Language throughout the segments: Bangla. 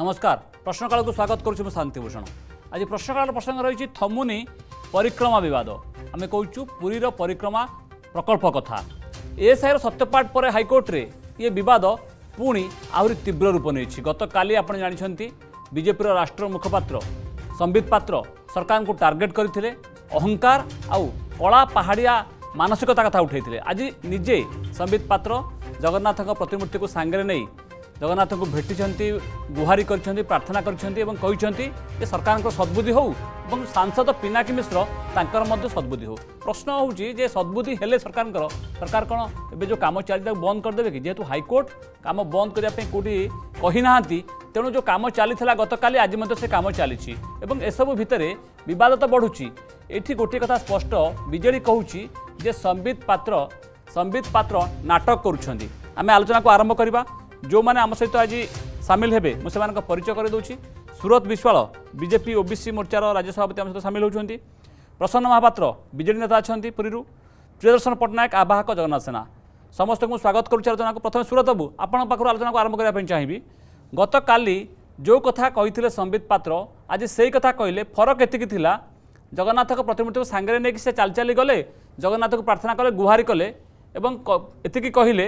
নমস্কার প্রশ্নকালকে স্বাগত করছি মু শান্তিভূষণ আজ প্রশ্নকাল প্রসঙ্গ রয়েছে থমুনি পরিক্রমা বিবাদ আমি কৌছু পুরীর পরিক্রমা প্রকল্প কথা এএসআইর সত্যপাঠ পরে হাইকোর্টে ইয়ে বিবাদ পুঁ আহরি তীব্র রূপ নিয়েছে গতকাল আপনার জাঁচান বিজেপির রাষ্ট্র মুখপাত্র সম্বিত পাত্র সরকার টার্গেট করে অহংকার আউ কলা পাহাড়িয়া ମାନସିକତା କଥା ଉଠାଇଥିଲେ ଆଜି ନିଜେ ସମ୍ବିତ ପାତ୍ର ଜଗନ୍ନାଥଙ୍କ ପ୍ରତିମୂର୍ତ୍ତିକୁ ସାଙ୍ଗରେ ନେଇ ଜଗନ୍ନାଥଙ୍କୁ ଭେଟିଛନ୍ତି ଗୁହାରି କରିଛନ୍ତି ପ୍ରାର୍ଥନା କରିଛନ୍ତି ଏବଂ କହିଛନ୍ତି ଯେ ସରକାରଙ୍କ ସଦ୍ବୁଦ୍ଧି ହେଉ ଏବଂ ସାଂସଦ ପିନାକୀ ମିଶ୍ର ତାଙ୍କର ମଧ୍ୟ ସଦ୍ବୁଦ୍ଧି ହେଉ ପ୍ରଶ୍ନ ହେଉଛି ଯେ ସଦ୍ବୁଦ୍ଧି ହେଲେ ସରକାରଙ୍କର ସରକାର କ'ଣ ଏବେ ଯେଉଁ କାମ ଚାଲିଛି ତାକୁ ବନ୍ଦ କରିଦେବେ କି ଯେହେତୁ ହାଇକୋର୍ଟ କାମ ବନ୍ଦ କରିବା ପାଇଁ କେଉଁଠି କହିନାହାନ୍ତି ତେଣୁ ଯେଉଁ କାମ ଚାଲିଥିଲା ଗତକାଲି ଆଜି ମଧ୍ୟ ସେ କାମ ଚାଲିଛି ଏବଂ ଏସବୁ ଭିତରେ ବିବାଦ ତ ବଢ଼ୁଛି ଏଠି ଗୋଟିଏ କଥା ସ୍ପଷ୍ଟ ବିଜେଡ଼ି କହୁଛି ଯେ ସମ୍ବିତ ପାତ୍ର ସମ୍ବିତ ପାତ୍ର ନାଟକ କରୁଛନ୍ତି ଆମେ ଆଲୋଚନାକୁ ଆରମ୍ଭ କରିବା ଯେଉଁମାନେ ଆମ ସହିତ ଆଜି ସାମିଲ ହେବେ ମୁଁ ସେମାନଙ୍କ ପରିଚୟ କରିଦେଉଛି Surat Biswal BJP O B C ମୋର୍ଚ୍ଚାର ରାଜ୍ୟ ସଭାପତି ଆମ ସହିତ ସାମିଲ ହେଉଛନ୍ତି ପ୍ରସନ୍ନ ମହାପାତ୍ର ବିଜେଡ଼ି ନେତା ଅଛନ୍ତି ପୁରୀରୁ ପ୍ରିୟଦର୍ଶନ ପଟ୍ଟନାୟକ ଆବାହକ ଜଗନ୍ନାଥ ସେନା ସମସ୍ତଙ୍କୁ ସ୍ୱାଗତ କରୁଛି ଆଲୋଚନାକୁ ପ୍ରଥମେ ସୁରତ ବାବୁ ଆପଣଙ୍କ ପାଖରୁ ଆଲୋଚନାକୁ ଆରମ୍ଭ କରିବା ପାଇଁ ଚାହିଁବି ଗତକାଲି ଯେଉଁ କଥା କହିଥିଲେ ସମ୍ବିତ ପାତ୍ର ଆଜି ସେଇ କଥା କହିଲେ ଫରକ ଏତିକି ଥିଲା ଜଗନ୍ନାଥଙ୍କ ପ୍ରତିମୂର୍ତ୍ତିକୁ ସାଙ୍ଗରେ ନେଇକି ସେ ଚାଲି ଚାଲି ଗଲେ ଜଗନ୍ନାଥଙ୍କୁ ପ୍ରାର୍ଥନା କଲେ ଗୁହାରି କଲେ ଏବଂ ଏତିକି କହିଲେ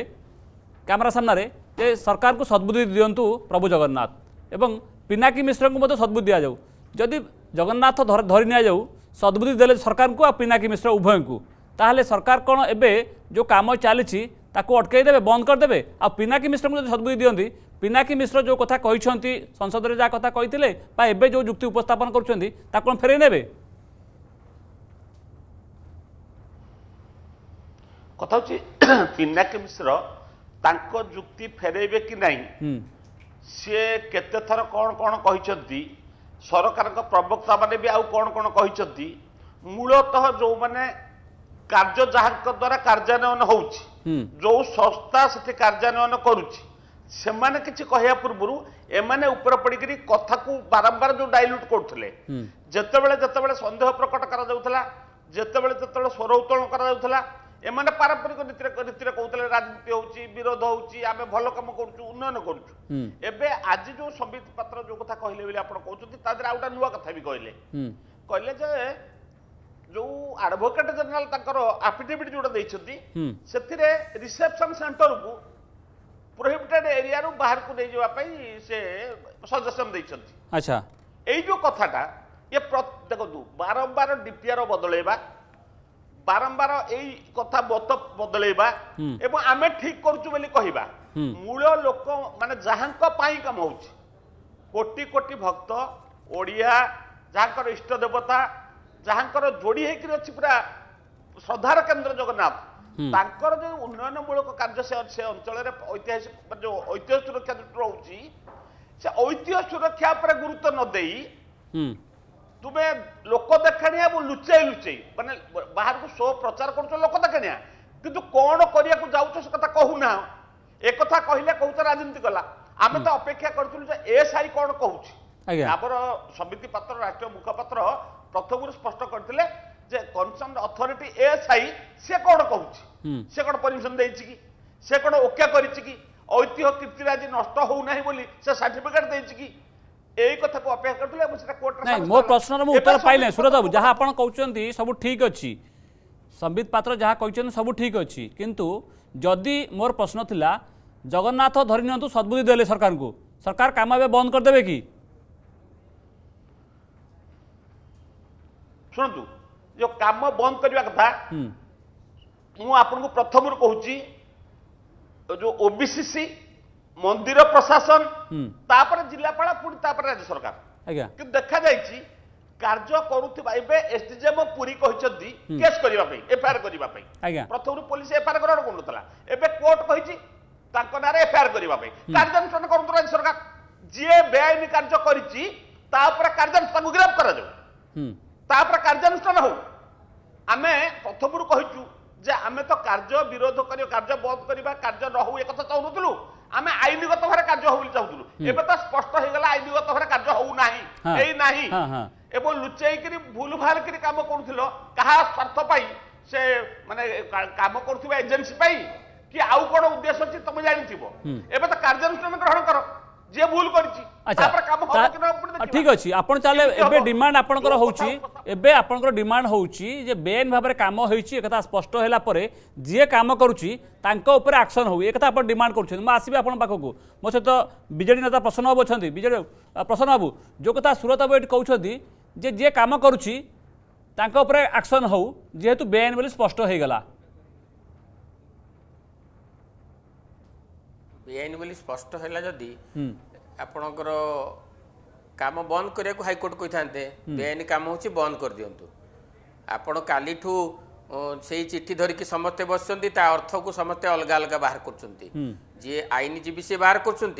କ୍ୟାମେରା ସାମ୍ନାରେ ଯେ ସରକାରଙ୍କୁ ସଦ୍ବୁଦ୍ଧି ଦିଅନ୍ତୁ ପ୍ରଭୁ ଜଗନ୍ନାଥ ଏବଂ ପିନାକୀ ମିଶ୍ରଙ୍କୁ ମଧ୍ୟ ସଦ୍ବୁଦ୍ଧି ଦିଆଯାଉ ଯଦି ଜଗନ୍ନାଥ ଧରି ନିଆଯାଉ ସଦ୍ବୁଦ୍ଧି ଦେଲେ ସରକାରଙ୍କୁ ଆଉ ପିନାକୀ ମିଶ୍ର ଉଭୟଙ୍କୁ ତାହେଲେ ସରକାର କ'ଣ ଏବେ ଯେଉଁ କାମ ଚାଲିଛି ତାକୁ ଅଟକାଇ ଦେବେ ବନ୍ଦ କରିଦେବେ ଆଉ ପିନାକୀ ମିଶ୍ରଙ୍କୁ ଯଦି ସଦ୍ବୁଦ୍ଧି ଦିଅନ୍ତି ପିନାକୀ ମିଶ୍ର ଯେଉଁ କଥା କହିଛନ୍ତି ସଂସଦରେ ଯାହା କଥା କହିଥିଲେ ବା ଏବେ ଯେଉଁ ଯୁକ୍ତି ଉପସ୍ଥାପନ କରୁଛନ୍ତି ତାକୁ କ'ଣ ଫେରାଇ ନେବେ କଥା ହେଉଛି ପିନାକୀ ମିଶ୍ର ତାଙ୍କ ଯୁକ୍ତି ଫେରେଇବେ କି ନାହିଁ ସିଏ କେତେଥର କ'ଣ କ'ଣ କହିଛନ୍ତି ସରକାରଙ୍କ ପ୍ରବକ୍ତାମାନେ ବି ଆଉ କ'ଣ କ'ଣ କହିଛନ୍ତି ମୂଳତଃ ଯେଉଁମାନେ କାର୍ଯ୍ୟ ଯାହାଙ୍କ ଦ୍ୱାରା କାର୍ଯ୍ୟାନ୍ୱୟନ ହେଉଛି ଯେଉଁ ସଂସ୍ଥା ସେଠି କାର୍ଯ୍ୟାନ୍ୱୟନ କରୁଛି ସେମାନେ କିଛି କହିବା ପୂର୍ବରୁ ଏମାନେ ଉପରେ ପଡ଼ିକିରି କଥାକୁ ବାରମ୍ବାର ଯେଉଁ ଡାଇଲ୍ୟୁଟ୍ କରୁଥିଲେ ଯେତେବେଳେ ଯେତେବେଳେ ସନ୍ଦେହ ପ୍ରକଟ କରାଯାଉଥିଲା ଯେତେବେଳେ ଯେତେବେଳେ ସ୍ୱର ଉତ୍ତୋଳନ କରାଯାଉଥିଲା এমানে পারম্পরিক নীতিরে নীতিরে কৌতলে রাজনীতি হচ্ছে বিরোধ হচ্ছে আমি ভালো কাম করছু উন্নয়ন করছু এবে আজ যে সম্বিত পাত্র যে কথা কহিলে বলে আপনার কৌন তা দেহে আউটা নূয়া কথা বি কহিলে কহিলে যে যে আডভোকেট জেনারেল তাঁর আফিডেভিট যেটা দিয়েছেন সেতিরে রিসেপশন সেন্টর কু প্রোহিবিটেড এরিয়ার বাহারকু নিয়ে যাওয়া পাই সে সজেসন দিয়েছেন আচ্ছা এই যে কথাটা ইয়ে দেখুন বারম্বার ডিপিআর বদলাইবা ବାରମ୍ବାର ଏଇ କଥା ମତ ବଦଳେଇବା ଏବଂ ଆମେ ଠିକ କରୁଛୁ ବୋଲି କହିବା ମୂଳ ଲୋକ ମାନେ ଯାହାଙ୍କ ପାଇଁ କାମ ହଉଛି କୋଟି କୋଟି ଭକ୍ତ ଓଡ଼ିଆ ଯାହାଙ୍କର ଇଷ୍ଟ ଦେବତା ଯାହାଙ୍କର ଯୋଡ଼ି ହେଇକିରି ଅଛି ପୁରା ଶ୍ରଦ୍ଧାର କେନ୍ଦ୍ର ଜଗନ୍ନାଥ ତାଙ୍କର ଯେଉଁ ଉନ୍ନୟନମୂଳକ କାର୍ଯ୍ୟ ସେ ଅଞ୍ଚଳରେ ଐତିହାସିକ ଯେଉଁ ଐତିହ୍ୟ ସୁରକ୍ଷା ରହୁଛି ସେ ଐତିହ୍ୟ ସୁରକ୍ଷା ଉପରେ ଗୁରୁତ୍ୱ ନ ଦେଇ ତୁମେ ଲୋକ ଦେଖାଣିଆ ଏବଂ ଲୁଚେଇ ଲୁଚେଇ ମାନେ ବାହାରକୁ ଶୋ ପ୍ରଚାର କରୁଛ ଲୋକ ଦେଖାଣିଆ କିନ୍ତୁ କ'ଣ କରିବାକୁ ଯାଉଛ ସେ କଥା କହୁନାହ ଏକଥା କହିଲେ କହୁଛ ରାଜନୀତି କଲା ଆମେ ତ ଅପେକ୍ଷା କରିଥିଲୁ ଯେ ଏ ସାଇ କ'ଣ କହୁଛି ଆମର ସମିତି ପାତ୍ର ରାଷ୍ଟ୍ରୀୟ ମୁଖପାତ୍ର ପ୍ରଥମରୁ ସ୍ପଷ୍ଟ କରିଥିଲେ ଯେ କନସର୍ଣ୍ଣ ଅଥରିଟି ଏ ସାଇ ସେ କ'ଣ କହୁଛି ସେ କ'ଣ ପରମିଶନ ଦେଇଛି କି ସେ କ'ଣ ଓକେ କରିଛି କି ଐତିହ୍ୟ କୀର୍ତ୍ତିରାଜି ନଷ୍ଟ ହେଉନାହିଁ ବୋଲି ସେ ସାର୍ଟିଫିକେଟ୍ ଦେଇଛି କି प्रश्न उत्तर सुरत बाबू जहाँ आपंट सब ठीक अच्छी संबित पात्र जहाँ कही सब ठीक अच्छी किंतु जदि मोर प्रश्न था जगन्नाथ धरी नि सदबुद्धि दे सरकार को सरकार काम ए बंद करदे कि शुणु जो कम बंद करने कथा मुझे प्रथम कहूँ जो ओबीसी ମନ୍ଦିର ପ୍ରଶାସନ ତାପରେ ଜିଲ୍ଲାପାଳ ପୁଣି ତାପରେ ରାଜ୍ୟ ସରକାର କିନ୍ତୁ ଦେଖାଯାଇଛି କାର୍ଯ୍ୟ କରୁଥିବା ଏବେ ଏସଡିଜେଏମ ପୁରୀ କହିଛନ୍ତି କେସ୍ କରିବା ପାଇଁ ଏଫଆଇଆର କରିବା ପାଇଁ ପ୍ରଥମରୁ ପୋଲିସ ଏଫଆଇଆର ଗ୍ରହଣ କରୁନଥିଲା ଏବେ କୋର୍ଟ କହିଛି ତାଙ୍କ ନାଁରେ ଏଫଆଇଆର କରିବା ପାଇଁ କାର୍ଯ୍ୟାନୁଷ୍ଠାନ କରୁଥିବା ରାଜ୍ୟ ସରକାର ଯିଏ ବେଆଇନ କାର୍ଯ୍ୟ କରିଛି ତା ଉପରେ କାର୍ଯ୍ୟାନୁଷ୍ଠାନକୁ ଗିରଫ କରାଯାଉ ତା ଉପରେ କାର୍ଯ୍ୟାନୁଷ୍ଠାନ ହଉ ଆମେ ପ୍ରଥମରୁ କହିଛୁ ଯେ ଆମେ ତ କାର୍ଯ୍ୟ ବିରୋଧ କରିବା କାର୍ଯ୍ୟ ବନ୍ଦ କରିବା କାର୍ଯ୍ୟ ନ ହଉ ଏ କଥା ଚାହୁଁନଥିଲୁ ଆମେ ଆଇନଗତ ଭାବରେ କାର୍ଯ୍ୟ ହଉ ବୋଲି ଚାହୁଁଥିଲୁ ଏବେ ତ ସ୍ପଷ୍ଟ ହେଇଗଲା ଆଇନଗତ ଭାବରେ କାର୍ଯ୍ୟ ହଉନାହିଁ ହେଇ ନାହିଁ ଏବଂ ଲୁଚେଇକିରି ଭୁଲ ଭାଲ କରି କାମ କରୁଥିଲ କାହା ସ୍ୱାର୍ଥ ପାଇଁ ସେ ମାନେ କାମ କରୁଥିବା ଏଜେନ୍ସି ପାଇଁ କି ଆଉ କଣ ଉଦ୍ଦେଶ୍ୟ ଅଛି ତମେ ଜାଣିଥିବ ଏବେ ତ କାର୍ଯ୍ୟାନୁଷ୍ଠାନ ଗ୍ରହଣ କର ଯିଏ ଭୁଲ କରିଛି ଠିକ ଅଛି ଆପଣ ତାହେଲେ ଏବେ ଡିମାଣ୍ଡ ଆପଣଙ୍କର ହେଉଛି ଏବେ ଆପଣଙ୍କର ଡିମାଣ୍ଡ ହେଉଛି ଯେ ବେଆଇନ ଭାବରେ କାମ ହେଇଛି ଏକଥା ସ୍ପଷ୍ଟ ହେଲା ପରେ ଯିଏ କାମ କରୁଛି ତାଙ୍କ ଉପରେ ଆକ୍ସନ ହଉ ଏକଥା ଆପଣ ଡିମାଣ୍ଡ କରୁଛନ୍ତି ମୁଁ ଆସିବି ଆପଣଙ୍କ ପାଖକୁ ମୋ ସହିତ ବିଜେଡ଼ି ନେତା ପ୍ରସନ୍ନ ବାବୁ ଅଛନ୍ତି ବିଜେଡ଼ି ପ୍ରସନ୍ନ ବାବୁ ଯେଉଁ କଥା ସୁରତ ବାବୁ ଏଠି କହୁଛନ୍ତି ଯେ ଯିଏ କାମ କରୁଛି ତାଙ୍କ ଉପରେ ଆକ୍ସନ ହଉ ଯେହେତୁ ବେଆଇନ ବୋଲି ସ୍ପଷ୍ଟ ହେଇଗଲା বেআইন বলে স্পষ্ট হল যদি আপনার কাম বন্ধ করা হাইকোর্ট কে থাকে বেআইন কাম হচ্ছে বন্ধ করে দিও আপনার কালিঠু সেই চিঠি ধরিকি সমস্তে বসছেন তা অর্থকু সমস্তে অলগা অলগা বাহার করছেন যে আইনজীবী সে বাহার করছেন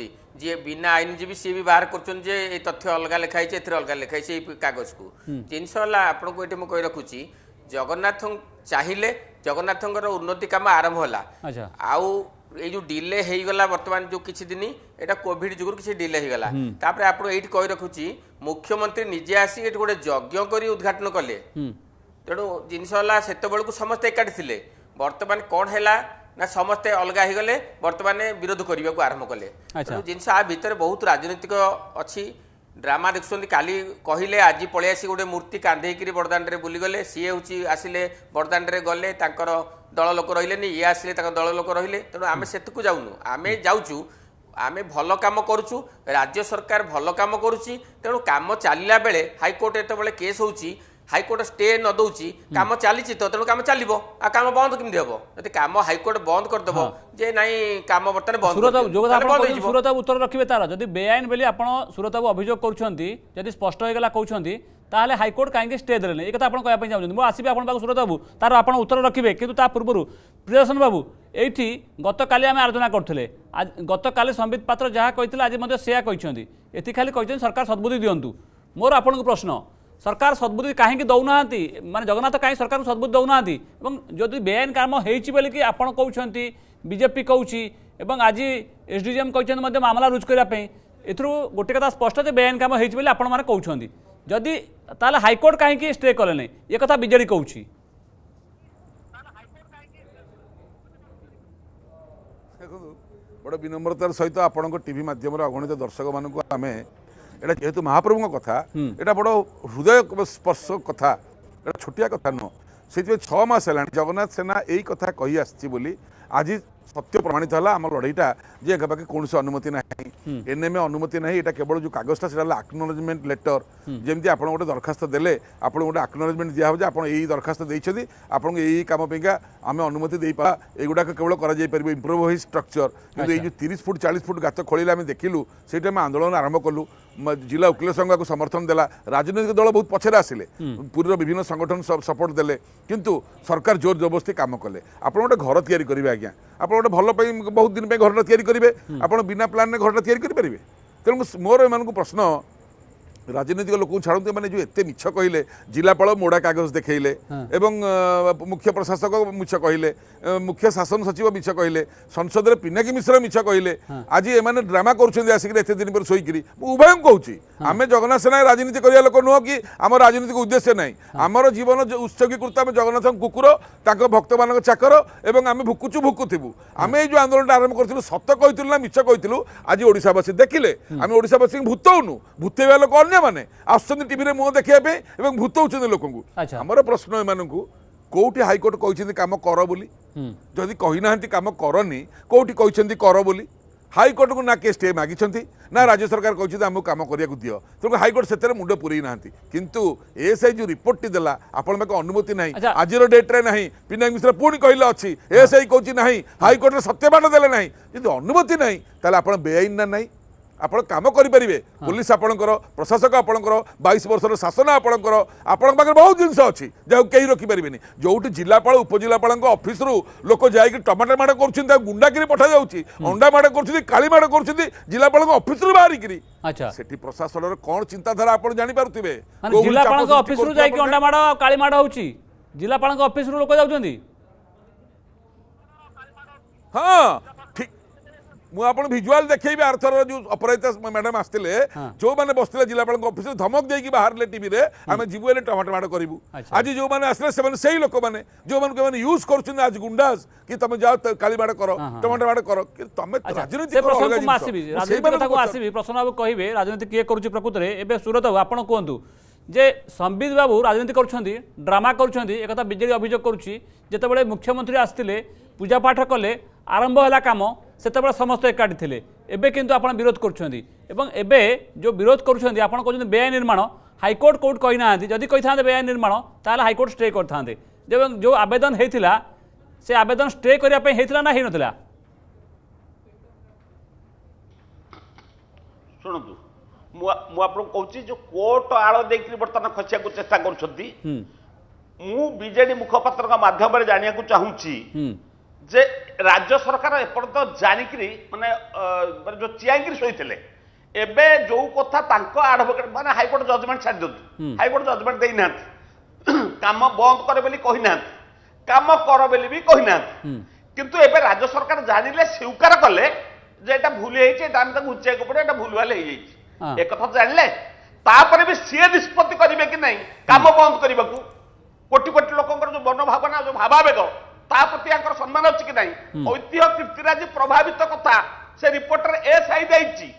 যে বিনা আইনজীবী সে বি বাহার করছেন যে এই তথ্য অলগা লেখা হয়েছে এর অলগা লেখা হয়েছে এই কাগজকু জিনিস হল আপনার এটি মু রাখুছি জগন্নাথ চাইলে জগন্নাথঙ্কর উন্নতি কাম আরম্ভ হল আউ এই যে ডিলে হয়েগলা বর্তমান যে কিছু দিন এটা কোভিড যুগর কিছু ডিলে হয়েগলা তাপরে আপনার এইটি কই রাখুছি মুখ্যমন্ত্রী নিজে আসি এটি গোটে যজ্ঞ করে উদ্ঘাটন কলে তেণু জিনিস হল সেতবেলকু সমস্ত একাঠি লে বর্তমান কণ হেলা না সমস্তে অলগা হয়েগলে বর্তমানে বিরোধ করা আরম্ভ কলে জিনিস আ ভিতরে বহুত রাজনৈতিক অছি ড্রামা দেখুন কালি কহিলে আজি পলাই আসি গোটে মূর্তি কাঁধেকি বড়দাণ্ডে বুলিগলে সি হচ্ছে আসলে বড়দাণ্ডে গলে তাঁর ଦଳ ଲୋକ ରହିଲେନି ଇଏ ଆସିଲେ ତାଙ୍କ ଦଳ ଲୋକ ରହିଲେ ତେଣୁ ଆମେ ସେତକୁ ଯାଉନୁ ଆମେ ଯାଉଛୁ ଆମେ ଭଲ କାମ କରୁଛୁ ରାଜ୍ୟ ସରକାର ଭଲ କାମ କରୁଛି ତେଣୁ କାମ ଚାଲିଲା ବେଳେ ହାଇକୋର୍ଟ ଯେତେବେଳେ କେସ୍ ହେଉଛି ହାଇକୋର୍ଟ ଷ୍ଟେ ନ ଦେଉଛି କାମ ଚାଲିଛି ତ ତେଣୁ କାମ ଚାଲିବ ଆଉ କାମ ବନ୍ଦ କେମିତି ହେବ ଯଦି କାମ ହାଇକୋର୍ଟ ବନ୍ଦ କରିଦେବ ଯେ ନାଇଁ କାମ ବର୍ତ୍ତମାନ ବନ୍ଦ ସୁରତ ଉତ୍ତର ରଖିବେ ତାର ଯଦି ବେଆଇନ ବୋଲି ଆପଣ ସୁରତବାବୁ ଅଭିଯୋଗ କରୁଛନ୍ତି ଯଦି ସ୍ପଷ୍ଟ ହେଇଗଲା କହୁଛନ୍ତି ତାହେଲେ ହାଇକୋର୍ଟ କାହିଁକି ଷ୍ଟେ ଦେଲେନି ଏ କଥା ଆପଣ କହିବା ପାଇଁ ଚାହୁଁଛନ୍ତି ମୁଁ ଆସିବି ଆପଣଙ୍କ ପାଖକୁ ସୁରତ ବାବୁ ତାର ଆପଣ ଉତ୍ତର ରଖିବେ କିନ୍ତୁ ତା ପୂର୍ବରୁ ପ୍ରିୟଦର୍ଶନ ବାବୁ ଏଇଠି ଗତକାଲି ଆମେ ଆଲୋଚନା କରୁଥିଲେ ଗତକାଲି ସମ୍ବିତ ପାତ୍ର ଯାହା କହିଥିଲେ ଆଜି ମଧ୍ୟ ସେୟା କହିଛନ୍ତି ଏଠି ଖାଲି କହିଛନ୍ତି ସରକାର ସଦ୍ବୁଦ୍ଧି ଦିଅନ୍ତୁ ମୋର ଆପଣଙ୍କୁ ପ୍ରଶ୍ନ ସରକାର ସଦ୍ବୁଦ୍ଧି କାହିଁକି ଦେଉନାହାନ୍ତି ମାନେ ଜଗନ୍ନାଥ କାହିଁକି ସରକାରଙ୍କୁ ସଦ୍ବୁଦ୍ଧି ଦେଉନାହାନ୍ତି ଏବଂ ଯଦି ବେଆଇନ କାମ ହେଇଛି ବୋଲିକି ଆପଣ କହୁଛନ୍ତି ବିଜେପି କହୁଛି ଏବଂ ଆଜି ଏସ୍ଡିଜିଏମ୍ କହିଛନ୍ତି ମଧ୍ୟ ମାମଲା ରୁଜୁ କରିବା ପାଇଁ ଏଥିରୁ ଗୋଟେ କଥା ସ୍ପଷ୍ଟ ଯେ ବେଆଇନ କାମ ହେଇଛି ବୋଲି ଆପଣମାନେ କହୁଛନ୍ତି ଯଦି ତାହେଲେ ହାଇକୋର୍ଟ କାହିଁକି ଷ୍ଟେ କଲେ ନାହିଁ ଏ କଥା ବିଜେଡ଼ି କହୁଛି ଦେଖନ୍ତୁ ବଡ଼ ବିନମ୍ରତାର ସହିତ ଆପଣଙ୍କ ଟିଭି ମାଧ୍ୟମରେ ଅଗଣିତ ଦର୍ଶକମାନଙ୍କୁ ଆମେ এটা ଯେହେତୁ ମହାପ୍ରଭୁଙ୍କ କଥା ଏଇଟା ବଡ଼ ହୃଦୟ ସ୍ପର୍ଶ କଥା ଏଇଟା ଛୋଟିଆ କଥା ନୁହଁ ସେଇଥିପାଇଁ ଛଅ ମାସ ହେଲାଣି ଜଗନ୍ନାଥ ସେନା ଏଇ କଥା କହି ଆସିଛି ବୋଲି ଆଜି ସତ୍ୟ ପ୍ରମାଣିତ ହେଲା ଆମ ଲଢ଼େଇଟା ଯେ ଏକା ପାଖେ କୌଣସି ଅନୁମତି ନାହିଁ ଏନ୍ଏମ୍ଏ ଅନୁମତି ନାହିଁ ଏଇଟା କେବଳ ଯେଉଁ କାଗଜଟା ସେଇଟା ହେଲା ଆକ୍ନୋଲେଜମେଣ୍ଟ ଲେଟର ଯେମିତି ଆପଣ ଗୋଟେ ଦରଖାସ୍ତ ଦେଲେ ଆପଣଙ୍କୁ ଗୋଟେ ଆକ୍ନୋଲେଜମେଣ୍ଟ ଦିଆହେବ ଯେ ଆପଣ ଏଇ ଦରଖାସ୍ତ ଦେଇଛନ୍ତି ଆପଣଙ୍କୁ ଏଇ କାମ ପାଇଁକା ଆମେ ଅନୁମତି ଦେଇପାରା ଏଗୁଡ଼ାକ କେବଳ କରାଯାଇପାରିବ ଇମ୍ପ୍ରୋଭାଇଜ୍ ଷ୍ଟ୍ରକ୍ଚର କିନ୍ତୁ ଏଇ ଯେଉଁ ତିରିଶ ଫୁଟ ଚାଳିଶ ଫୁଟ ଗାତ ଖୋଳିଲେ ଆମେ ଦେଖିଲୁ ସେଇଟା ଆମେ ଆନ୍ଦୋଳନ ଆରମ୍ଭ କଲୁ ଜିଲ୍ଲା ଓକିଲ ସଂଘ ଆକୁ ସମର୍ଥନ ଦେଲା ରାଜନୈତିକ ଦଳ ବହୁତ ପଛରେ ଆସିଲେ ପୁରୀର ବିଭିନ୍ନ ସଂଗଠନ ସପୋର୍ଟ ଦେଲେ କିନ୍ତୁ ସରକାର ଜୋର ଜବରଦସ୍ତି କାମ କଲେ ଆପଣ ଗୋଟେ ଘର ତିଆରି କରିବେ ଆଜ୍ଞା ଆପଣ ଗୋଟେ ଭଲ ପାଇଁ ବହୁତ ଦିନ ପାଇଁ ଘରଟା ତିଆରି କରିବେ ଆପଣ ବିନା ପ୍ଲାନରେ ଘରଟା ତିଆରି କରିପାରିବେ ତେଣୁ ମୋର ଏମାନଙ୍କୁ ପ୍ରଶ୍ନ ରାଜନୈତିକ ଲୋକଙ୍କୁ ଛାଡ଼ନ୍ତୁ ଏମାନେ ଯେଉଁ ଏତେ ମିଛ କହିଲେ ଜିଲ୍ଲାପାଳ ମୋଡ଼ା କାଗଜ ଦେଖେଇଲେ ଏବଂ ମୁଖ୍ୟ ପ୍ରଶାସକ ମିଛ କହିଲେ ମୁଖ୍ୟ ଶାସନ ସଚିବ ମିଛ କହିଲେ ସଂସଦରେ ପିନାକୀ ମିଶ୍ର ମିଛ କହିଲେ ଆଜି ଏମାନେ ଡ୍ରାମା କରୁଛନ୍ତି ଆସିକିରି ଏତେ ଦିନ ପରେ ଶୋଇକିରି ମୁଁ ଉଭୟଙ୍କୁ କହୁଛି ଆମେ ଜଗନ୍ନାଥ ସେନା ରାଜନୀତି କରିବା ଲୋକ ନୁହଁ କି ଆମ ରାଜନୀତିକ ଉଦ୍ଦେଶ୍ୟ ନାହିଁ ଆମର ଜୀବନ ଉତ୍ସର୍ଗୀକୃତ ଆମେ ଜଗନ୍ନାଥଙ୍କ କୁକୁର ତାଙ୍କ ଭକ୍ତମାନଙ୍କ ଚାକର ଏବଂ ଆମେ ଭୁକୁଛୁ ଭୁକୁଥିବୁ ଆମେ ଏଇ ଯେଉଁ ଆନ୍ଦୋଳନଟା ଆରମ୍ଭ କରିଥିଲୁ ସତ କହିଥିଲୁ ନା ମିଛ କହିଥିଲୁ ଆଜି ଓଡ଼ିଶାବାସୀ ଦେଖିଲେ ଆମେ ଓଡ଼ିଶାବାସୀଙ୍କୁ ଭୂତଉନୁ ଭୂତେଇବା ଲୋକ ଅନ୍ୟ ଅନ୍ୟମାନେ ଆସୁଛନ୍ତି ଟିଭିରେ ମୁହଁ ଦେଖାଇବା ପାଇଁ ଏବଂ ଭୂତଉଛନ୍ତି ଲୋକଙ୍କୁ ଆମର ପ୍ରଶ୍ନ ଏମାନଙ୍କୁ କେଉଁଠି ହାଇକୋର୍ଟ କହିଛନ୍ତି କାମ କର ବୋଲି ଯଦି କହିନାହାନ୍ତି କାମ କରନି କେଉଁଠି କହିଛନ୍ତି କର ବୋଲି ହାଇକୋର୍ଟକୁ ନା କିଏ ଷ୍ଟେ ମାଗିଛନ୍ତି ନା ରାଜ୍ୟ ସରକାର କହିଛନ୍ତି ଆମକୁ କାମ କରିବାକୁ ଦିଅ ତେଣୁ ହାଇକୋର୍ଟ ସେଥିରେ ମୁଣ୍ଡ ପୁରେଇ ନାହାନ୍ତି କିନ୍ତୁ ଏଏସ୍ଆଇ ଯେଉଁ ରିପୋର୍ଟଟି ଦେଲା ଆପଣଙ୍କ ଅନୁମତି ନାହିଁ ଆଜିର ଡେଟ୍ରେ ନାହିଁ ପିନାକ ମିଶ୍ର ପୁଣି କହିଲେ ଅଛି ଏଏସ୍ଆଇ କହୁଛି ନାହିଁ ହାଇକୋର୍ଟରେ ସତ୍ୟପାଠ ଦେଲେ ନାହିଁ ଯଦି ଅନୁମତି ନାହିଁ ତାହେଲେ ଆପଣ ବେଆଇନ ନା ନାହିଁ ଆପଣ କାମ କରିପାରିବେ ପୋଲିସ ଆପଣଙ୍କର ପ୍ରଶାସକ ଆପଣଙ୍କର ବାଇଶ ବର୍ଷର ଶାସନ ଆପଣଙ୍କର ଆପଣଙ୍କ ପାଖରେ ବହୁତ ଜିନିଷ ଅଛି ଯାହାକୁ କେହି ରଖିପାରିବେନି ଯେଉଁଠି ଜିଲ୍ଲାପାଳ ଉପଜିଲ୍ଲାପାଳଙ୍କ ଅଫିସରୁ ଲୋକ ଯାଇକି ଟମାଟର ମାଡ଼ କରୁଛନ୍ତି ତାକୁ ଗୁଣ୍ଡାକିରି ପଠାଯାଉଛି ଅଣ୍ଡା ମାଡ଼ କରୁଛନ୍ତି କାଳି ମାଡ଼ କରୁଛନ୍ତି ଜିଲ୍ଲାପାଳଙ୍କ ଅଫିସରୁ ବାହାରିକିରି ସେଠି ପ୍ରଶାସନର କ'ଣ ଚିନ୍ତାଧାରା ଆପଣ ଜାଣିପାରୁଥିବେ ଜିଲ୍ଲାପାଳଙ୍କ ଅଫିସରୁ ଯାଇକି ଅଣ୍ଡା ମାଡ଼ କାଳି ମାଡ଼ ହେଉଛି ଜିଲ୍ଲାପାଳଙ୍କ ଅଫିସରୁ ଲୋକ ଯାଉଛନ୍ତି ହଁ ମୁଁ ଆପଣ ଭିଜୁଆଲ୍ ଦେଖେଇବି ଆରଥର ଯେଉଁ ଅପରାଜିତା ମ୍ୟାଡ଼ାମ୍ ଆସିଥିଲେ ଯେଉଁମାନେ ବସିଥିଲେ ଜିଲ୍ଲାପାଳଙ୍କ ଅଫିସରେ ଧମକ ଦେଇକି ବାହାରିଲେ ଟିଭିରେ ଆମେ ଯିବୁ ହେଲେ ଟମାଟମାଟ କରିବୁ ଆଜି ଯେଉଁମାନେ ଆସିଲେ ସେମାନେ ସେଇ ଲୋକମାନେ ଯେଉଁମାନଙ୍କୁ ଏମାନେ ୟୁଜ୍ କରୁଛନ୍ତି ଆଜି ଗୁଣ୍ଡାସ କି ତମେ ଯାଅ କାଳିବାଡ଼ କର ଟମାଟମାଟ କର କି ତମେ ରାଜନୀତି ଆସିବି ପ୍ରସନ୍ନ ବାବୁ କହିବେ ରାଜନୀତି କିଏ କରୁଛି ପ୍ରକୃତରେ ଏବେ ସୁରତ ବାବୁ ଆପଣ କୁହନ୍ତୁ ଯେ ସମ୍ବିତ ବାବୁ ରାଜନୀତି କରୁଛନ୍ତି ଡ୍ରାମା କରୁଛନ୍ତି ଏକଥା ବିଜେଡ଼ି ଅଭିଯୋଗ କରୁଛି ଯେତେବେଳେ ମୁଖ୍ୟମନ୍ତ୍ରୀ ଆସିଥିଲେ পূজা পাঠ কলে আরম্ভ হল কাম সেতবে সমস্ত একাঠি লে এবে কিন্তু আপনার বিরোধ করছেন এবং এবে যে বিরোধ করছেন আপনার কোথাও বেআইন নির্মাণ হাইকোর্ট কোর্ট কই না যদি কই থাকে বেআইন নির্মাণ তাহলে হাইকোর্ট স্টে করে থাকে এবং যে আবেদন হয়েছিল সে আবেদন স্টে করা হয়েছিল না হয়ে নথিলা ଶୁଣନ୍ତୁ ମୁଁ ମୁଁ ଆପଣଙ୍କୁ କହୁଛି ଯୋଉ କୋର୍ଟ ଆଳ ଦେଇକରି ବର୍ତ୍ତମାନ ଖସିବାକୁ ଚେଷ୍ଟା କରୁଛନ୍ତି ମୁଁ ବିଜେଡି ମୁଖପାତ୍ରଙ୍କ ମାଧ୍ୟମରେ ଜାଣିବାକୁ ଚାହୁଁଛି যে রাজ্য সরকার এপর্যন্ত জানিকি মানে, মানে যে চিয়াঙ্কি শোলে এবে যে কথা তাঙ্ক আডভোকেট মানে হাইকোর্ট জজমেন্ট ছাড় দিচ্ছে হাইকোর্ট জজমেন্ট দেই না কাম বন্ধ করে বলে কই না কাম কর বলে কই না কিন্তু এবার রাজ্য সরকার জানিলে স্বীকার কলে যে এটা ভুল হয়েছে এটা আমি তাকে উচ্চাইকে পড়ে এটা ভুলভাল হয়েଯାଇଛି একথা জানলে তাপরে বি সি নিষ্পতি করবে কি না কাম বন্ধ করা কোটি কোটি লোকর যে মনোভাবনা যে ভাবাবেগ ତା ପ୍ରତି ଆଙ୍କର ସମ୍ମାନ ଅଛି କି ନାହିଁ ଐତିହ୍ୟ କୀର୍ତ୍ତିରାଜି ପ୍ରଭାବିତ କଥା ସେ ରିପୋର୍ଟରେ ଏସ୍ ହେଇଯାଇଛି